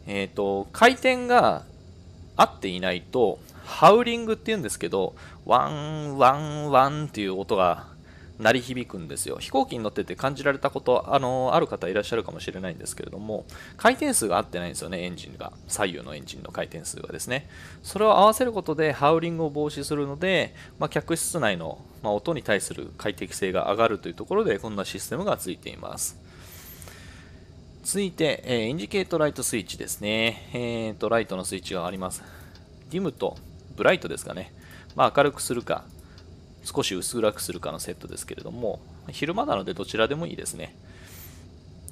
Speaker 1: えっ、ー、と回転が合っていないとハウリングっていうんですけどワンワンワンっていう音が鳴り響くんですよ飛行機に乗ってて感じられたことあのある方いらっしゃるかもしれないんですけれども回転数が合ってないんですよねエンジンが左右のエンジンの回転数がですねそれを合わせることでハウリングを防止するので、まあ、客室内の、まあ、音に対する快適性が上がるというところでこんなシステムがついています続いて、えー、インジケートライトスイッチですね。えーと、ライトのスイッチがあります。ディムとブライトですかね。まあ、明るくするか、少し薄暗くするかのセットですけれども、昼間なのでどちらでもいいですね。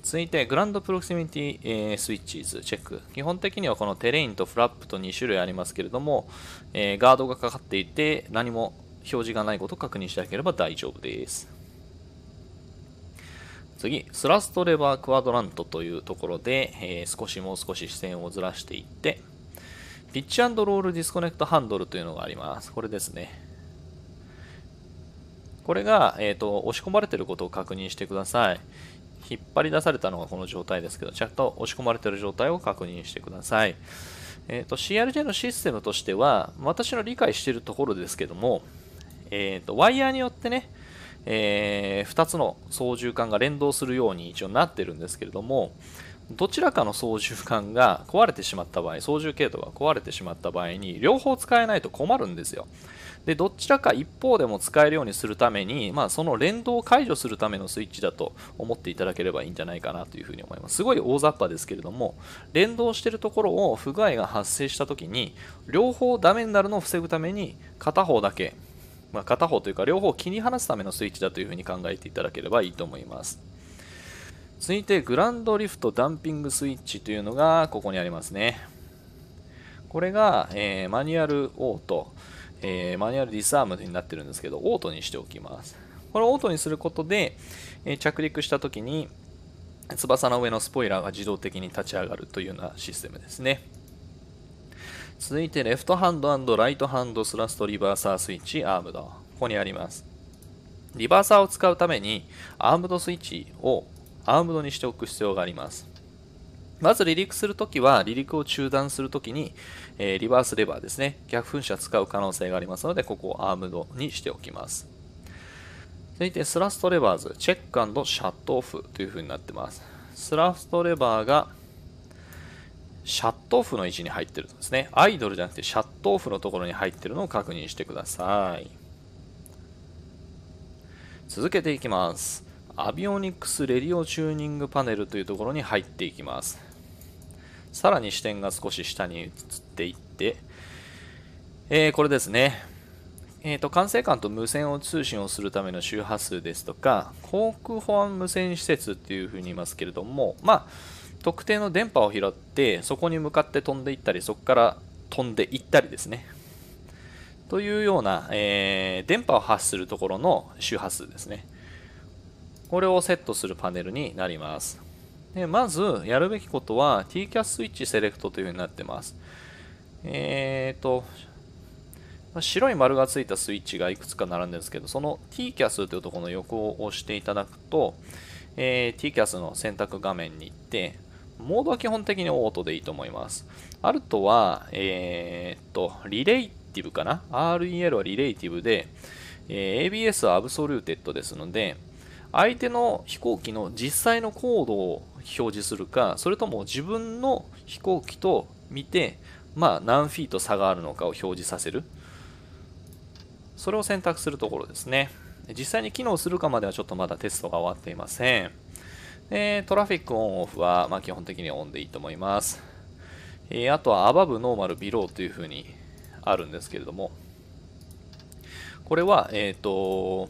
Speaker 1: 続いて、グランドプロキシミティ、えー、スイッチーズチェック。基本的にはこのテレインとフラップと2種類ありますけれども、えー、ガードがかかっていて何も表示がないことを確認してあげれば大丈夫です。次、スラストレバークワドラントというところで、えー、少しもう少し視線をずらしていって、ピッチロールディスコネクトハンドルというのがあります。これですね。これが、えーと、押し込まれてることを確認してください。引っ張り出されたのがこの状態ですけど、ちゃんと押し込まれてる状態を確認してください。えーと、CRJ のシステムとしては、私の理解しているところですけども、えーと、とワイヤーによってね、えー、2つの操縦桿が連動するように一応なってるんですけれども、どちらかの操縦桿が壊れてしまった場合、操縦系統が壊れてしまった場合に、両方使えないと困るんですよ。でどちらか一方でも使えるようにするために、まあ、その連動を解除するためのスイッチだと思っていただければいいんじゃないかなというふうに思いますすごい大雑把ですけれども連動してるところを不具合が発生した時に両方ダメになるのを防ぐために片方だけ、まあ、片方というか両方切り離すためのスイッチだというふうに考えていただければいいと思います続いてグランドリフトダンピングスイッチというのがここにありますねこれが、えー、マニュアルオートえー、マニュアルディスアームになってるんですけど、オートにしておきます。これをオートにすることで、えー、着陸した時に、翼の上のスポイラーが自動的に立ち上がるというようなシステムですね。続いて、レフトハンドライトハンドスラストリバーサースイッチアームド。ここにあります。リバーサーを使うために、アームドスイッチをアームドにしておく必要があります。まず離陸するときは、離陸を中断するときに、えー、リバースレバーですね、逆噴射使う可能性がありますので、ここをアームドにしておきます。続いて、スラストレバーズ、チェックシャットオフというふうになってます。スラストレバーが、シャットオフの位置に入ってるんですね。アイドルじゃなくてシャットオフのところに入ってるのを確認してください。続けていきます。アビオニクスレディオチューニングパネルというところに入っていきます。さらに視点が少し下に移っていって、えー、これですね。えーと、と管制官と無線を通信をするための周波数ですとか航空保安無線施設っていうふうに言いますけれども、まあ、特定の電波を拾ってそこに向かって飛んでいったりそこから飛んでいったりですねというような、えー、電波を発するところの周波数ですねこれをセットするパネルになりますでまずやるべきことは tcas スイッチセレクトというようになってます。えーと、白い丸がついたスイッチがいくつか並んでるんですけど、その tcas というところの横を押していただくと、えー、tcas の選択画面に行って、モードは基本的にオートでいいと思います。アルトは、えー、と、リレイティブかな ?REL はリレイティブで、えー、ABS はアブソルーテッドですので、相手の飛行機の実際の高度を表示するか、それとも自分の飛行機と見て、まあ、何フィート差があるのかを表示させる。それを選択するところですね。実際に機能するかまではちょっとまだテストが終わっていません。でトラフィックオンオフは、まあ、基本的にオンでいいと思います。えー、あとはアバブ、ノーマル、ビローというふうにあるんですけれども、これは、えっ、ー、と、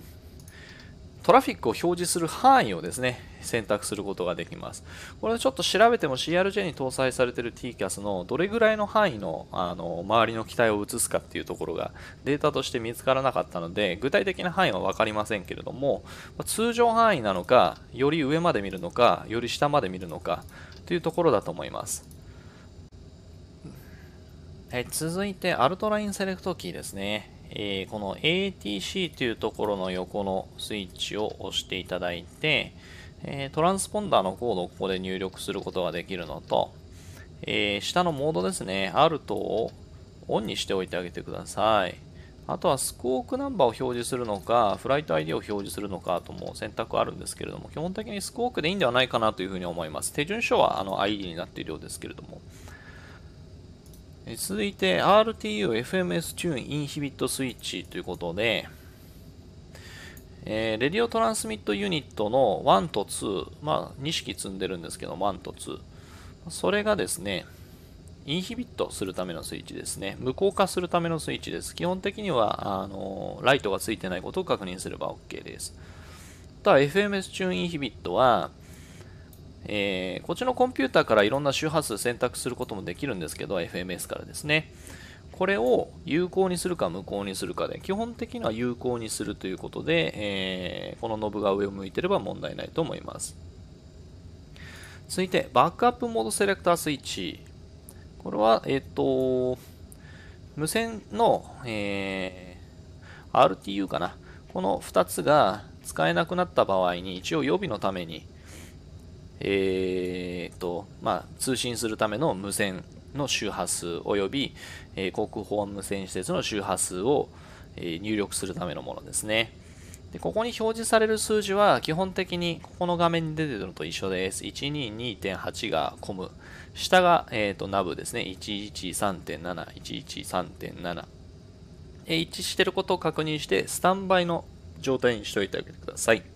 Speaker 1: トラフィックを表示する範囲をですね、選択することができます。これちょっと調べても CRJ に搭載されている TCAS のどれぐらいの範囲のあの周りの機体を移すかっていうところがデータとして見つからなかったので具体的な範囲はわかりませんけれども通常範囲なのかより上まで見るのかより下まで見るのかというところだと思います。え続いてアルトラインセレクトキーですね。えー、この ATC というところの横のスイッチを押していただいて、えー、トランスポンダーのコードをここで入力することができるのと、えー、下のモードですね、ALT をオンにしておいてあげてください。あとはスコークナンバーを表示するのか、フライト ID を表示するのかとも選択あるんですけれども、基本的にスコークでいいんではないかなというふうに思います。手順書はあの ID になっているようですけれども。続いて RTU FMS チューンインヒビットスイッチということで、えー、レディオトランスミットユニットの1と2、まあ、2式積んでるんですけど、1と2。それがですね、インヒビットするためのスイッチですね。無効化するためのスイッチです。基本的には、あの、ライトがついてないことを確認すれば OK です。ただ、FMS チューンインヒビットは、えー、こっちのコンピューターからいろんな周波数選択することもできるんですけど、FMS からですね。これを有効にするか無効にするかで、基本的には有効にするということで、えー、このノブが上を向いてれば問題ないと思います。続いて、バックアップモードセレクタースイッチ。これは、えっ、ー、と、無線の、えー、RTU かな。この2つが使えなくなった場合に、一応予備のために、えーとまあ、通信するための無線の周波数及び、え航空法無線施設の周波数を、え入力するためのものですね。でここに表示される数字は基本的にここの画面に出てるのと一緒です。122.8がコム。下が、えーと、ナブですね。113.7、113.7。一致してることを確認して、スタンバイの状態にしておいてあげてください。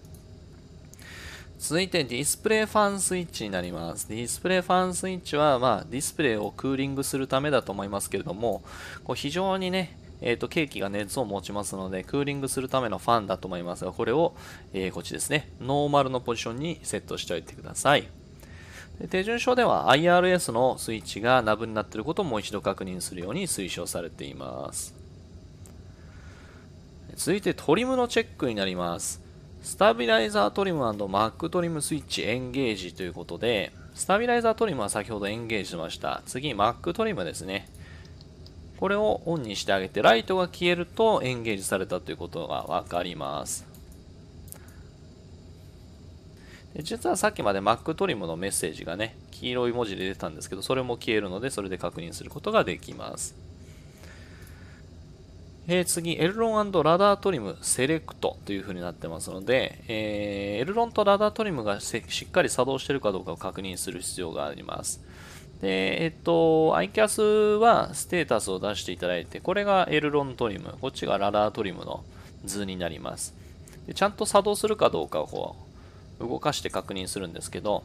Speaker 1: 続いてディスプレイファンスイッチになります。ディスプレイファンスイッチは、まあ、ディスプレイをクーリングするためだと思いますけれども、こう非常にね、えっ、ー、と、ケーキが熱を持ちますので、クーリングするためのファンだと思いますが、これを、えー、こっちですね、ノーマルのポジションにセットしておいてください。で手順書では IRS のスイッチがナブになっていることをもう一度確認するように推奨されています。続いてトリムのチェックになります。スタビライザートリムマックトリムスイッチエンゲージということで、スタビライザートリムは先ほどエンゲージしました。次、マックトリムですね。これをオンにしてあげて、ライトが消えるとエンゲージされたということがわかります。で実はさっきまでマックトリムのメッセージがね、黄色い文字で出たんですけど、それも消えるので、それで確認することができます。えー、次、エルロンラダートリムセレクトという風になってますので、えー、エルロンとラダートリムがしっかり作動しているかどうかを確認する必要があります。で、えっと、iCAS はステータスを出していただいて、これがエルロントリム、こっちがラダートリムの図になります。でちゃんと作動するかどうかをこう動かして確認するんですけど、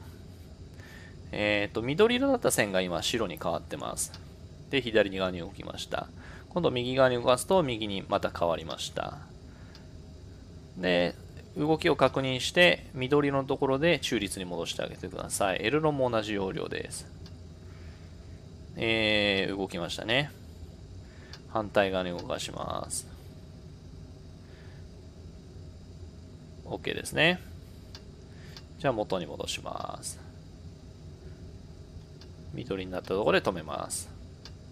Speaker 1: えっと、緑色だった線が今白に変わってます。で、左側に置きました。今度右側に動かすと右にまた変わりましたで動きを確認して緑のところで中立に戻してあげてください L ロンも同じ要領ですえー、動きましたね反対側に動かします OK ですねじゃあ元に戻します緑になったところで止めます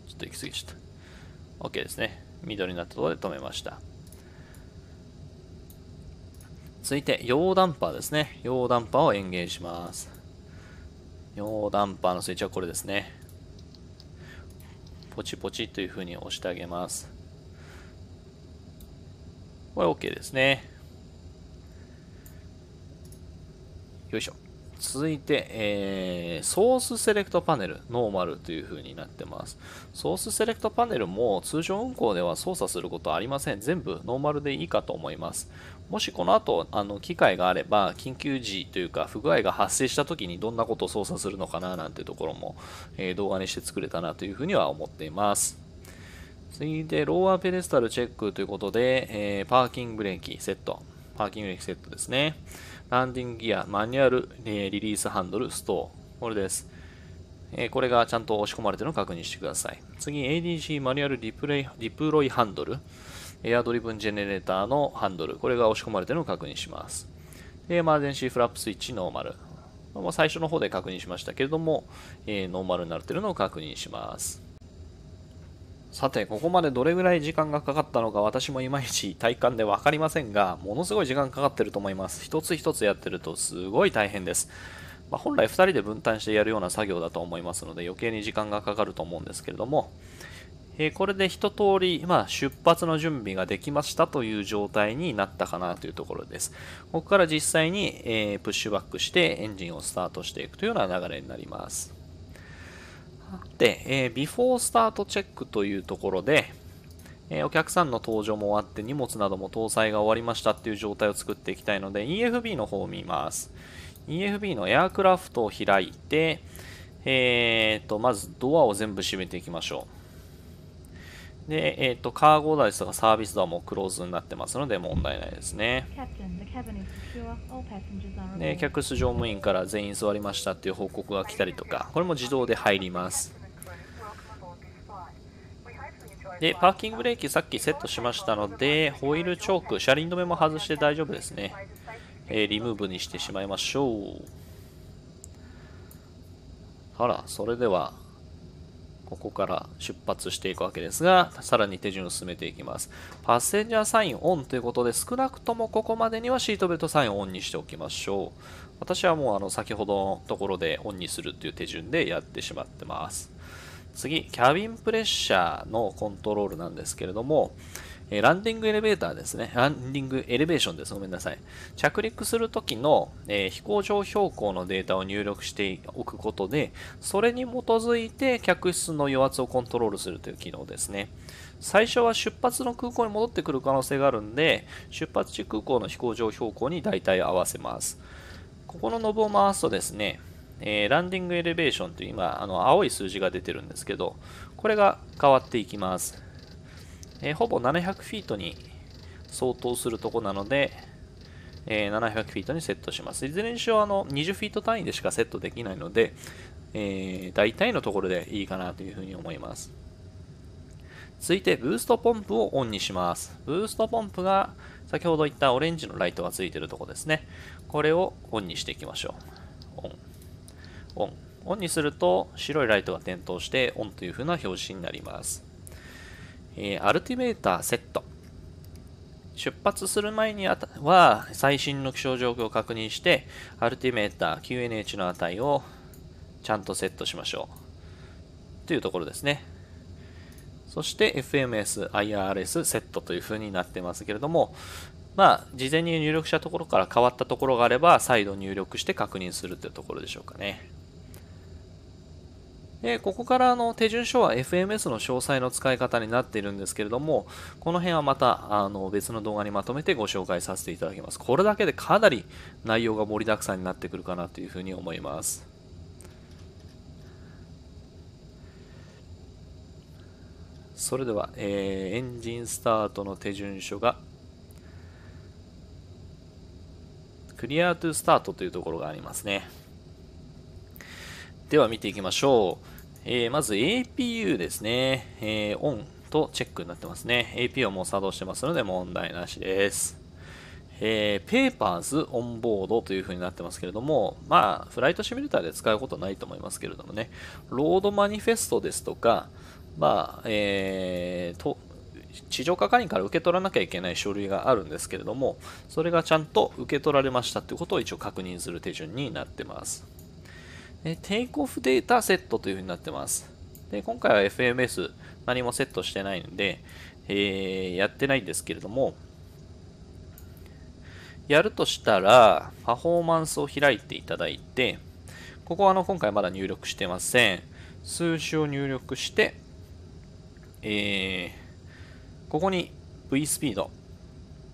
Speaker 1: ちょっと行き過ぎちゃった OK ですね。緑になったところで止めました。続いて、陽ダンパーですね。陽ダンパーを園芸します。陽ダンパーのスイッチはこれですね。ポチポチというふうに押してあげます。これ OK ですね。よいしょ。続いて、えー、ソースセレクトパネル、ノーマルという風になってます。ソースセレクトパネルも通常運行では操作することはありません。全部ノーマルでいいかと思います。もしこの後、あの、機会があれば、緊急時というか、不具合が発生した時にどんなことを操作するのかな、なんてところも、えー、動画にして作れたなというふうには思っています。次いで、ローアーペデスタルチェックということで、えー、パーキングブレーキセット。パーキングブレーキセットですね。ランディングギア、マニュアル、えリリースハンドル、ストー。これです。これがちゃんと押し込まれてるのを確認してください。次、ADC マニュアルディプレイディプロイハンドル。エアドリブンジェネレーターのハンドル。これが押し込まれてるのを確認します。で、エマージェンシーフラップスイッチノーマル。ま最初の方で確認しましたけれども、えノーマルになってるのを確認します。さて、ここまでどれぐらい時間がかかったのか私もいまいち体感で分かりませんが、ものすごい時間かかってると思います。一つ一つやってるとすごい大変です。まあ、本来2人で分担してやるような作業だと思いますので、余計に時間がかかると思うんですけれども、えー、これで一通り、まあ、出発の準備ができましたという状態になったかなというところです。ここから実際に、えー、プッシュバックしてエンジンをスタートしていくというような流れになります。で、えー、ビフォースタートチェックというところで、えー、お客さんの登場も終わって荷物なども搭載が終わりましたっていう状態を作っていきたいので EFB の方を見ます EFB のエアクラフトを開いて、えーとまずドアを全部閉めていきましょうで、えっ、ー、と、カーゴダですとかサービスドアもクローズになってますので問題ないですね。で、客室乗務員から全員座りましたっていう報告が来たりとか、これも自動で入ります。で、パーキングブレーキさっきセットしましたので、ホイールチョーク、車輪止めも外して大丈夫ですね。えー、リムーブにしてしまいましょう。あら、それではここから出発していくわけですが、さらに手順を進めていきます。パッセンジャーサインオンということで、少なくともここまでにはシートベルトサインをオンにしておきましょう。私はもうあの先ほどのところでオンにするっていう手順でやってしまってます。次、キャビンプレッシャーのコントロールなんですけれども、えランディングエレベーターですね。ランディングエレベーションです。ごめんなさい。着陸するときの、え飛行場標高のデータを入力しておくことで、それに基づいて客室の油圧をコントロールするという機能ですね。最初は出発の空港に戻ってくる可能性があるんで、出発地空港の飛行場標高に大体合わせます。ここのノブを回すとですね、えー、ランディングエレベーションという今、あの青い数字が出てるんですけど、これが変わっていきます。えー、ほぼ700フィートに相当するとこなので、えー、700フィートにセットします。いずれにしろあの20フィート単位でしかセットできないので、えー、大体のところでいいかなというふうに思います。続いて、ブーストポンプをオンにします。ブーストポンプが、先ほど言ったオレンジのライトがついてるとこですね。これをオンにしていきましょう。オン。オン。オンにすると、白いライトが点灯して、オンというふうな表示になります。えー、アルティメーターセット。出発する前には、最新の気象状況を確認して、アルティメーター QNH の値をちゃんとセットしましょう。というところですね。そして FMS、IRS セットという風になってますけれども、まあ、事前に入力したところから変わったところがあれば、再度入力して確認するというところでしょうかね。でここからの手順書は FMS の詳細の使い方になっているんですけれども、この辺はまたあの別の動画にまとめてご紹介させていただきます。これだけでかなり内容が盛りだくさんになってくるかなというふうに思います。それでは、えー、エンジンスタートの手順書がクリアートゥスタートというところがありますね。では見ていきましょう。えー、まず APU ですね、えー、オンとチェックになってますね。APU はもう作動してますので問題なしです。えー、ペーパーズオンボードという風になってますけれども、まあ、フライトシミュレーターで使うことないと思いますけれどもね、ロードマニフェストですとか、まあ、えー、と、地上係員から受け取らなきゃいけない書類があるんですけれども、それがちゃんと受け取られましたということを一応確認する手順になってます。えテイクオフデータセットというふうになってます。で、今回は FMS 何もセットしてないので、えー、やってないんですけれども、やるとしたら、パフォーマンスを開いていただいて、ここはあの今回まだ入力してません。数字を入力して、えー、ここに V スピード、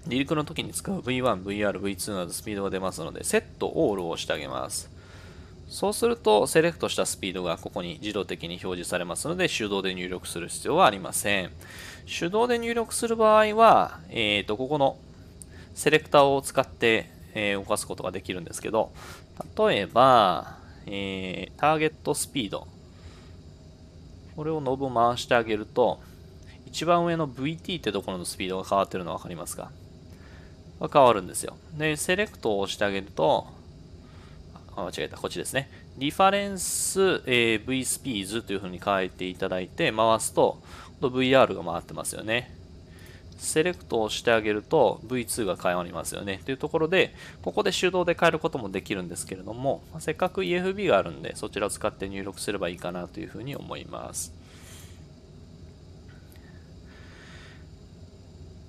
Speaker 1: 離陸の時に使う V1、VR、V2 などスピードが出ますので、セットオールを押してあげます。そうするとセレクトしたスピードがここに自動的に表示されますので手動で入力する必要はありません。手動で入力する場合は、えっ、ー、と、ここのセレクターを使って、え動かすことができるんですけど、例えば、えー、ターゲットスピード。これをノブ回してあげると、一番上の VT ってところのスピードが変わってるの分かりますか変わるんですよ。で、セレクトを押してあげると、あ、間違えた。こっちですね。リファレンス、えー、v ピーズというふうに変えていただいて回すと、VR が回ってますよね。セレクトをしてあげると V2 が変わりますよね。というところで、ここで手動で変えることもできるんですけれども、せっかく EFB があるんで、そちらを使って入力すればいいかなというふうに思います。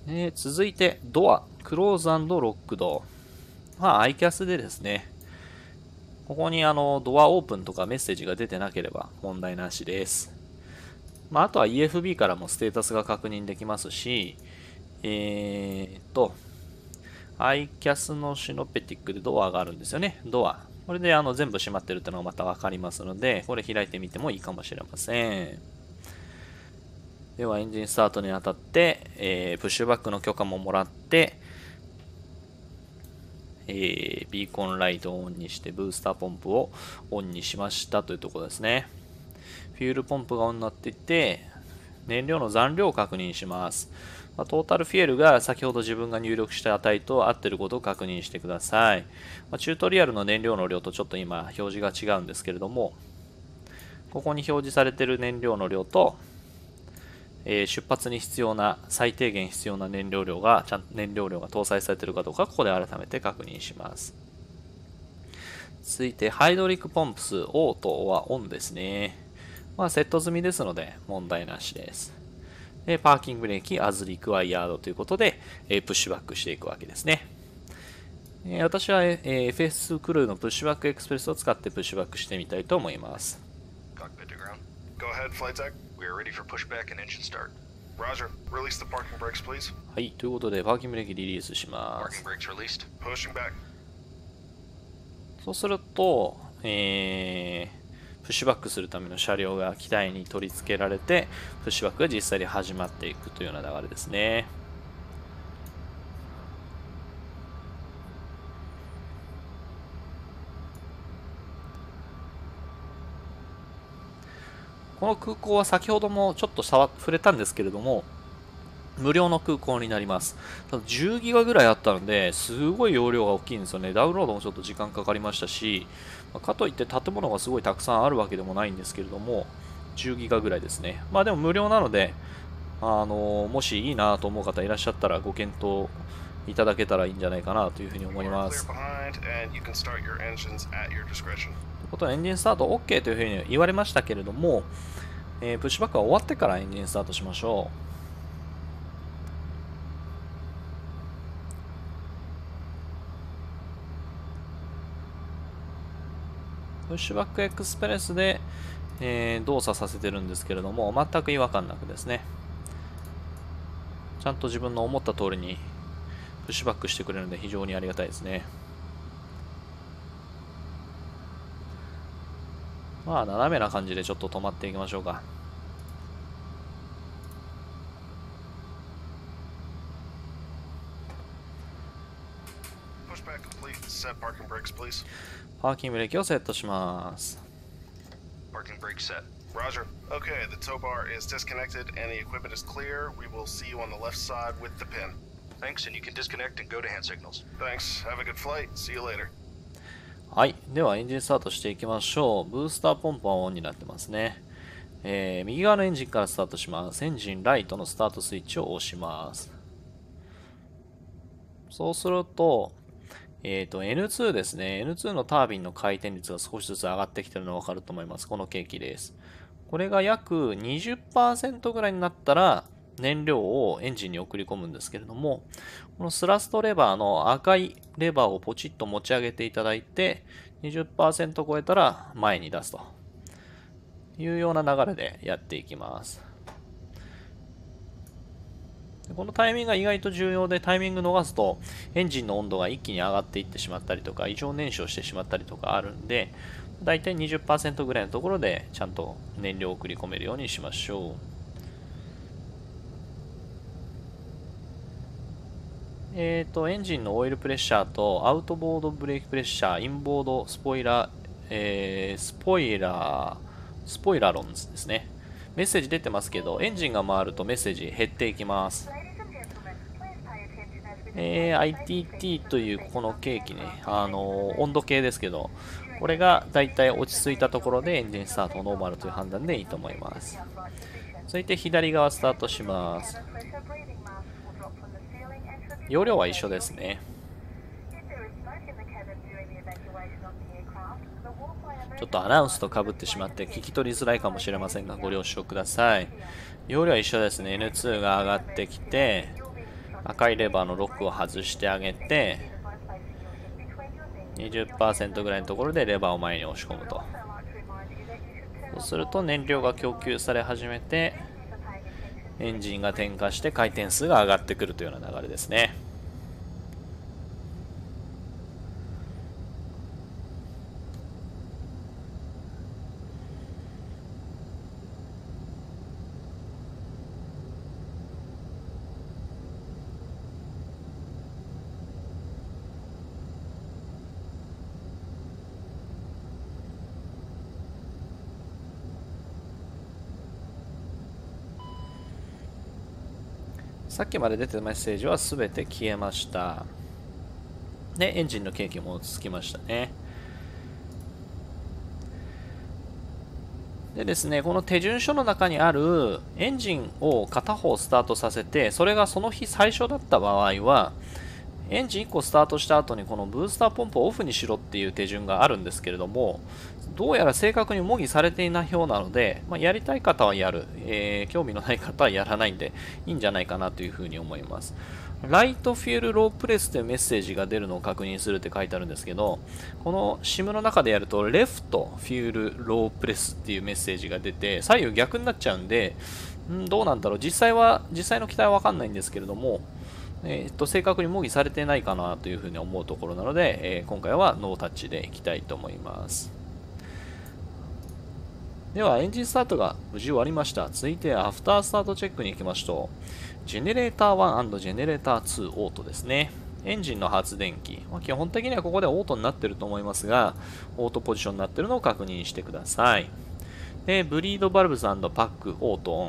Speaker 1: え続いて、ドア、クローズロックド。まあ、iCAS でですね、ここにあの、ドアオープンとかメッセージが出てなければ問題なしです。まあ、あとは EFB からもステータスが確認できますし、えー、っと、iCAS のシノペティックでドアがあるんですよね。ドア。これであの全部閉まってるってのがまたわかりますので、これ開いてみてもいいかもしれません。では、エンジンスタートにあたって、えー、プッシュバックの許可ももらって、えー、ビーコンライトをオンにしてブースターポンプをオンにしましたというところですね。フュールポンプがオンになっていて、燃料の残量を確認します。まトータルフィエルが先ほど自分が入力した値と合ってることを確認してください。まチュートリアルの燃料の量とちょっと今表示が違うんですけれども、ここに表示されている燃料の量とえー、出発に必要な最低限必要な燃料量がちゃん燃料量が搭載されているかどうかここで改めて確認します続いてハイドリックポンプスオートはオンですねまあセット済みですので問題なしですでパーキングブレーキアズリクワイヤードということで、えプッシュバックしていくわけですねえ私は、え FS2 クルーのプッシュバックエクスプレスを使ってプッシュバックしてみたいと思います。are ready for pushback and engine start. Roger, release the parking brakes, please. はい、ということで、パーキングブレーキリリースします。Parking brakes released. Pushing back. そうすると、えー、プッシュバックするための車両が機体に取り付けられて、プッシュバックが実際に始まっていくというような流れですね。この空港は先ほどもちょっと触れたんですけれども、無料の空港になります。ただ10ギガぐらいあったので、すごい容量が大きいんですよね。ダウンロードもちょっと時間かかりましたし、かといって建物がすごいたくさんあるわけでもないんですけれども、10ギガぐらいですね。まあでも無料なので、あのもしいいなと思う方いらっしゃったらご検討いただけたらいいんじゃないかなというふうに思います。ことはエンジンスタート OK というふうに言われましたけれども、えー、プッシュバックは終わってからエンジンスタートしましょう。プッシュバックエクスプレスで、えー、動作させてるんですけれども、全く違和感なくですね。ちゃんと自分の思った通りにプッシュバックしてくれるので非常にありがたいですね。まあ斜めな感じでちょっと止まっていきましょうかパーキングブレーキをセットします。パーキング n g brake Roger. Okay, the tow bar is disconnected and the equipment is clear. We will see you on the left side with the pin. Thanks, and you can disconnect and go to hand signals. Thanks. Have a good flight. See you later. はい。では、エンジンスタートしていきましょう。ブースターポンプはオンになってますね。えー、右側のエンジンからスタートします。エンジンライトのスタートスイッチを押します。そうすると、えっ、ー、と、N2 ですね。N2 のタービンの回転率が少しずつ上がってきてるのがわかると思います。このケーキです。これが約20%ぐらいになったら、燃料をエンジンに送り込むんですけれども、このスラストレバーの赤いレバーをポチッと持ち上げていただいて、20%超えたら前に出すというような流れでやっていきます。このタイミングが意外と重要で、タイミング逃すとエンジンの温度が一気に上がっていってしまったりとか、異常燃焼してしまったりとかあるんで、大体20%ぐらいのところでちゃんと燃料を送り込めるようにしましょう。えーと、エンジンのオイルプレッシャーとアウトボードブレーキプレッシャー、インボードスポイラー、えー、スポイラー、スポイラロンズですね。メッセージ出てますけど、エンジンが回るとメッセージ減っていきます。えー、ITT というこのケーキね、あのー、温度計ですけど、これがだいたい落ち着いたところでエンジンスタートノーマルという判断でいいと思います。続いて左側スタートします。容量は一緒ですねちょっとアナウンスとかぶってしまって聞き取りづらいかもしれませんがご了承ください容量は一緒ですね N2 が上がってきて赤いレバーのロックを外してあげて20%ぐらいのところでレバーを前に押し込むとそうすると燃料が供給され始めてエンジンが点火して回転数が上がってくるというような流れですね。っきまで出てたメッセージは全て消えました。で、エンジンのケーキも落ち着きましたね。でですね、この手順書の中にあるエンジンを片方スタートさせて、それがその日最初だった場合は、エンジン1個スタートした後にこのブースターポンプをオフにしろっていう手順があるんですけれども、どうやら正確に模擬されていないようなので、まあ、やりたい方はやる、えー、興味のない方はやらないんで、いいんじゃないかなというふうに思います。ライトフィールロープレスというメッセージが出るのを確認するって書いてあるんですけど、この SIM の中でやると、レフトフィールロープレスっていうメッセージが出て、左右逆になっちゃうんで、んどうなんだろう、実際は、実際の機体はわかんないんですけれども、えー、っと、正確に模擬されてないかなというふうに思うところなので、えー、今回はノータッチでいきたいと思います。では、エンジンスタートが無事終わりました。続いて、アフタースタートチェックに行きましょう。ジェネレーター1ジェネレーター2オートですね。エンジンの発電機、ま基本的にはここでオートになってると思いますが、オートポジションになってるのを確認してください。で、ブリードバルブズパックオートオン。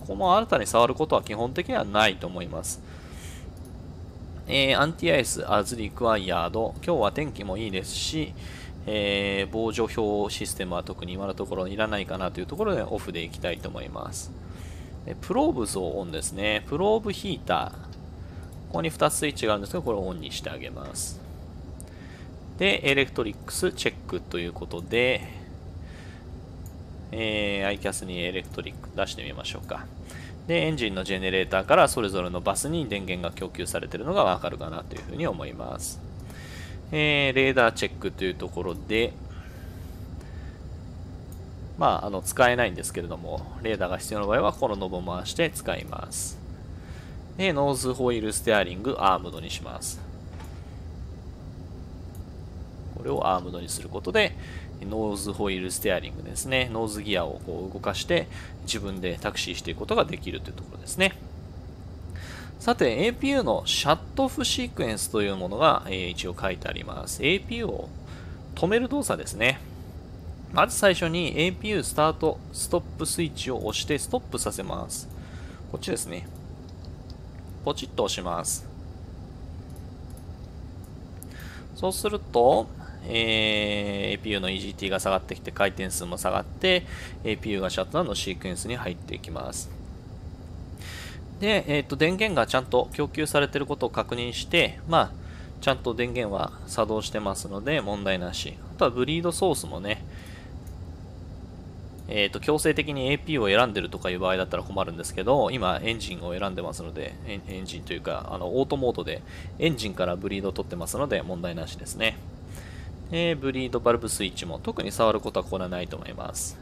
Speaker 1: ここも新たに触ることは基本的にはないと思います。えアンティアイス、アズリクワイヤード。今日は天気もいいですし、えー、防除表システムは特に今のところいらないかなというところでオフでいきたいと思います。プローブズをオンですね。プローブヒーター。ここに2つスイッチがあるんですけど、これをオンにしてあげます。で、エレクトリックスチェックということで、えー、イ c a s にエレクトリック出してみましょうか。で、エンジンのジェネレーターからそれぞれのバスに電源が供給されているのがわかるかなというふうに思います。えー、レーダーチェックというところで、まあ、あの、使えないんですけれども、レーダーが必要な場合は、このノブを回して使います。で、ノーズホイールステアリング、アームドにします。これをアームドにすることで、ノーズホイールステアリングですね、ノーズギアをこう動かして、自分でタクシーしていくことができるというところですね。さて、APU のシャットオフシークエンスというものが、えー、一応書いてあります。APU を止める動作ですね。まず最初に APU スタート、ストップスイッチを押してストップさせます。こっちですね。ポチッと押します。そうすると、えー、APU の EGT が下がってきて回転数も下がって APU がシャットダウンのシークエンスに入っていきます。で、えー、と電源がちゃんと供給されてることを確認して、まあ、ちゃんと電源は作動してますので問題なし。あとはブリードソースもね、えー、と強制的に AP を選んでるとかいう場合だったら困るんですけど、今エンジンを選んでますので、エンエンジンというかあのオートモードでエンジンからブリードを取ってますので問題なしですね。えー、ブリードバルブスイッチも特に触ることはこれはないと思います。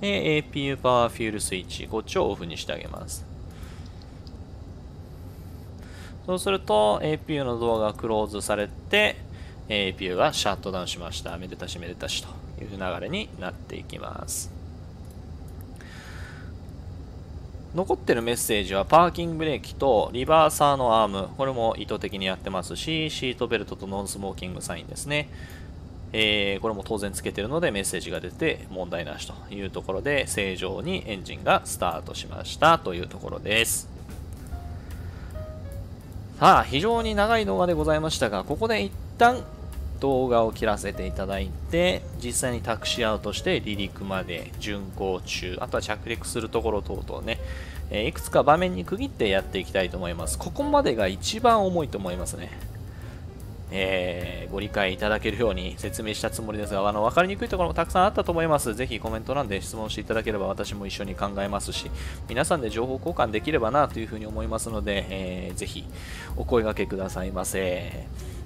Speaker 1: えー、APU パワーフュールスイッチ、こっちをオフにしてあげます。そうすると APU のドアがクローズされて APU がシャットダウンしました。めでたしめでたしという流れになっていきます。残ってるメッセージはパーキングブレーキとリバーサーのアーム。これも意図的にやってますし、シートベルトとノンスモーキングサインですね。えー、これも当然つけてるのでメッセージが出て問題なしというところで正常にエンジンがスタートしましたというところです。さあ、非常に長い動画でございましたが、ここで一旦動画を切らせていただいて、実際にタクシーアウトして離陸まで、巡航中、あとは着陸するところ等々ね、えいくつか場面に区切ってやっていきたいと思います。ここまでが一番重いと思いますね。えー、ご理解いただけるように説明したつもりですが、あの、わかりにくいところもたくさんあったと思います。ぜひコメント欄で質問していただければ私も一緒に考えますし、皆さんで情報交換できればなというふうに思いますので、えー、ぜひお声掛けくださいませ。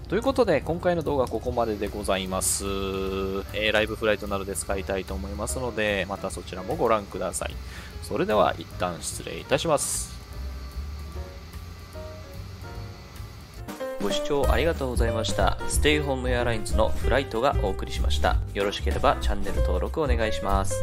Speaker 1: ということで、今回の動画はここまででございます。えー、ライブフライトなどで使いたいと思いますので、またそちらもご覧ください。それでは一旦失礼いたします。ご視聴ありがとうございました。ステイホームエアラインズのフライトがお送りしました。よろしければチャンネル登録お願いします。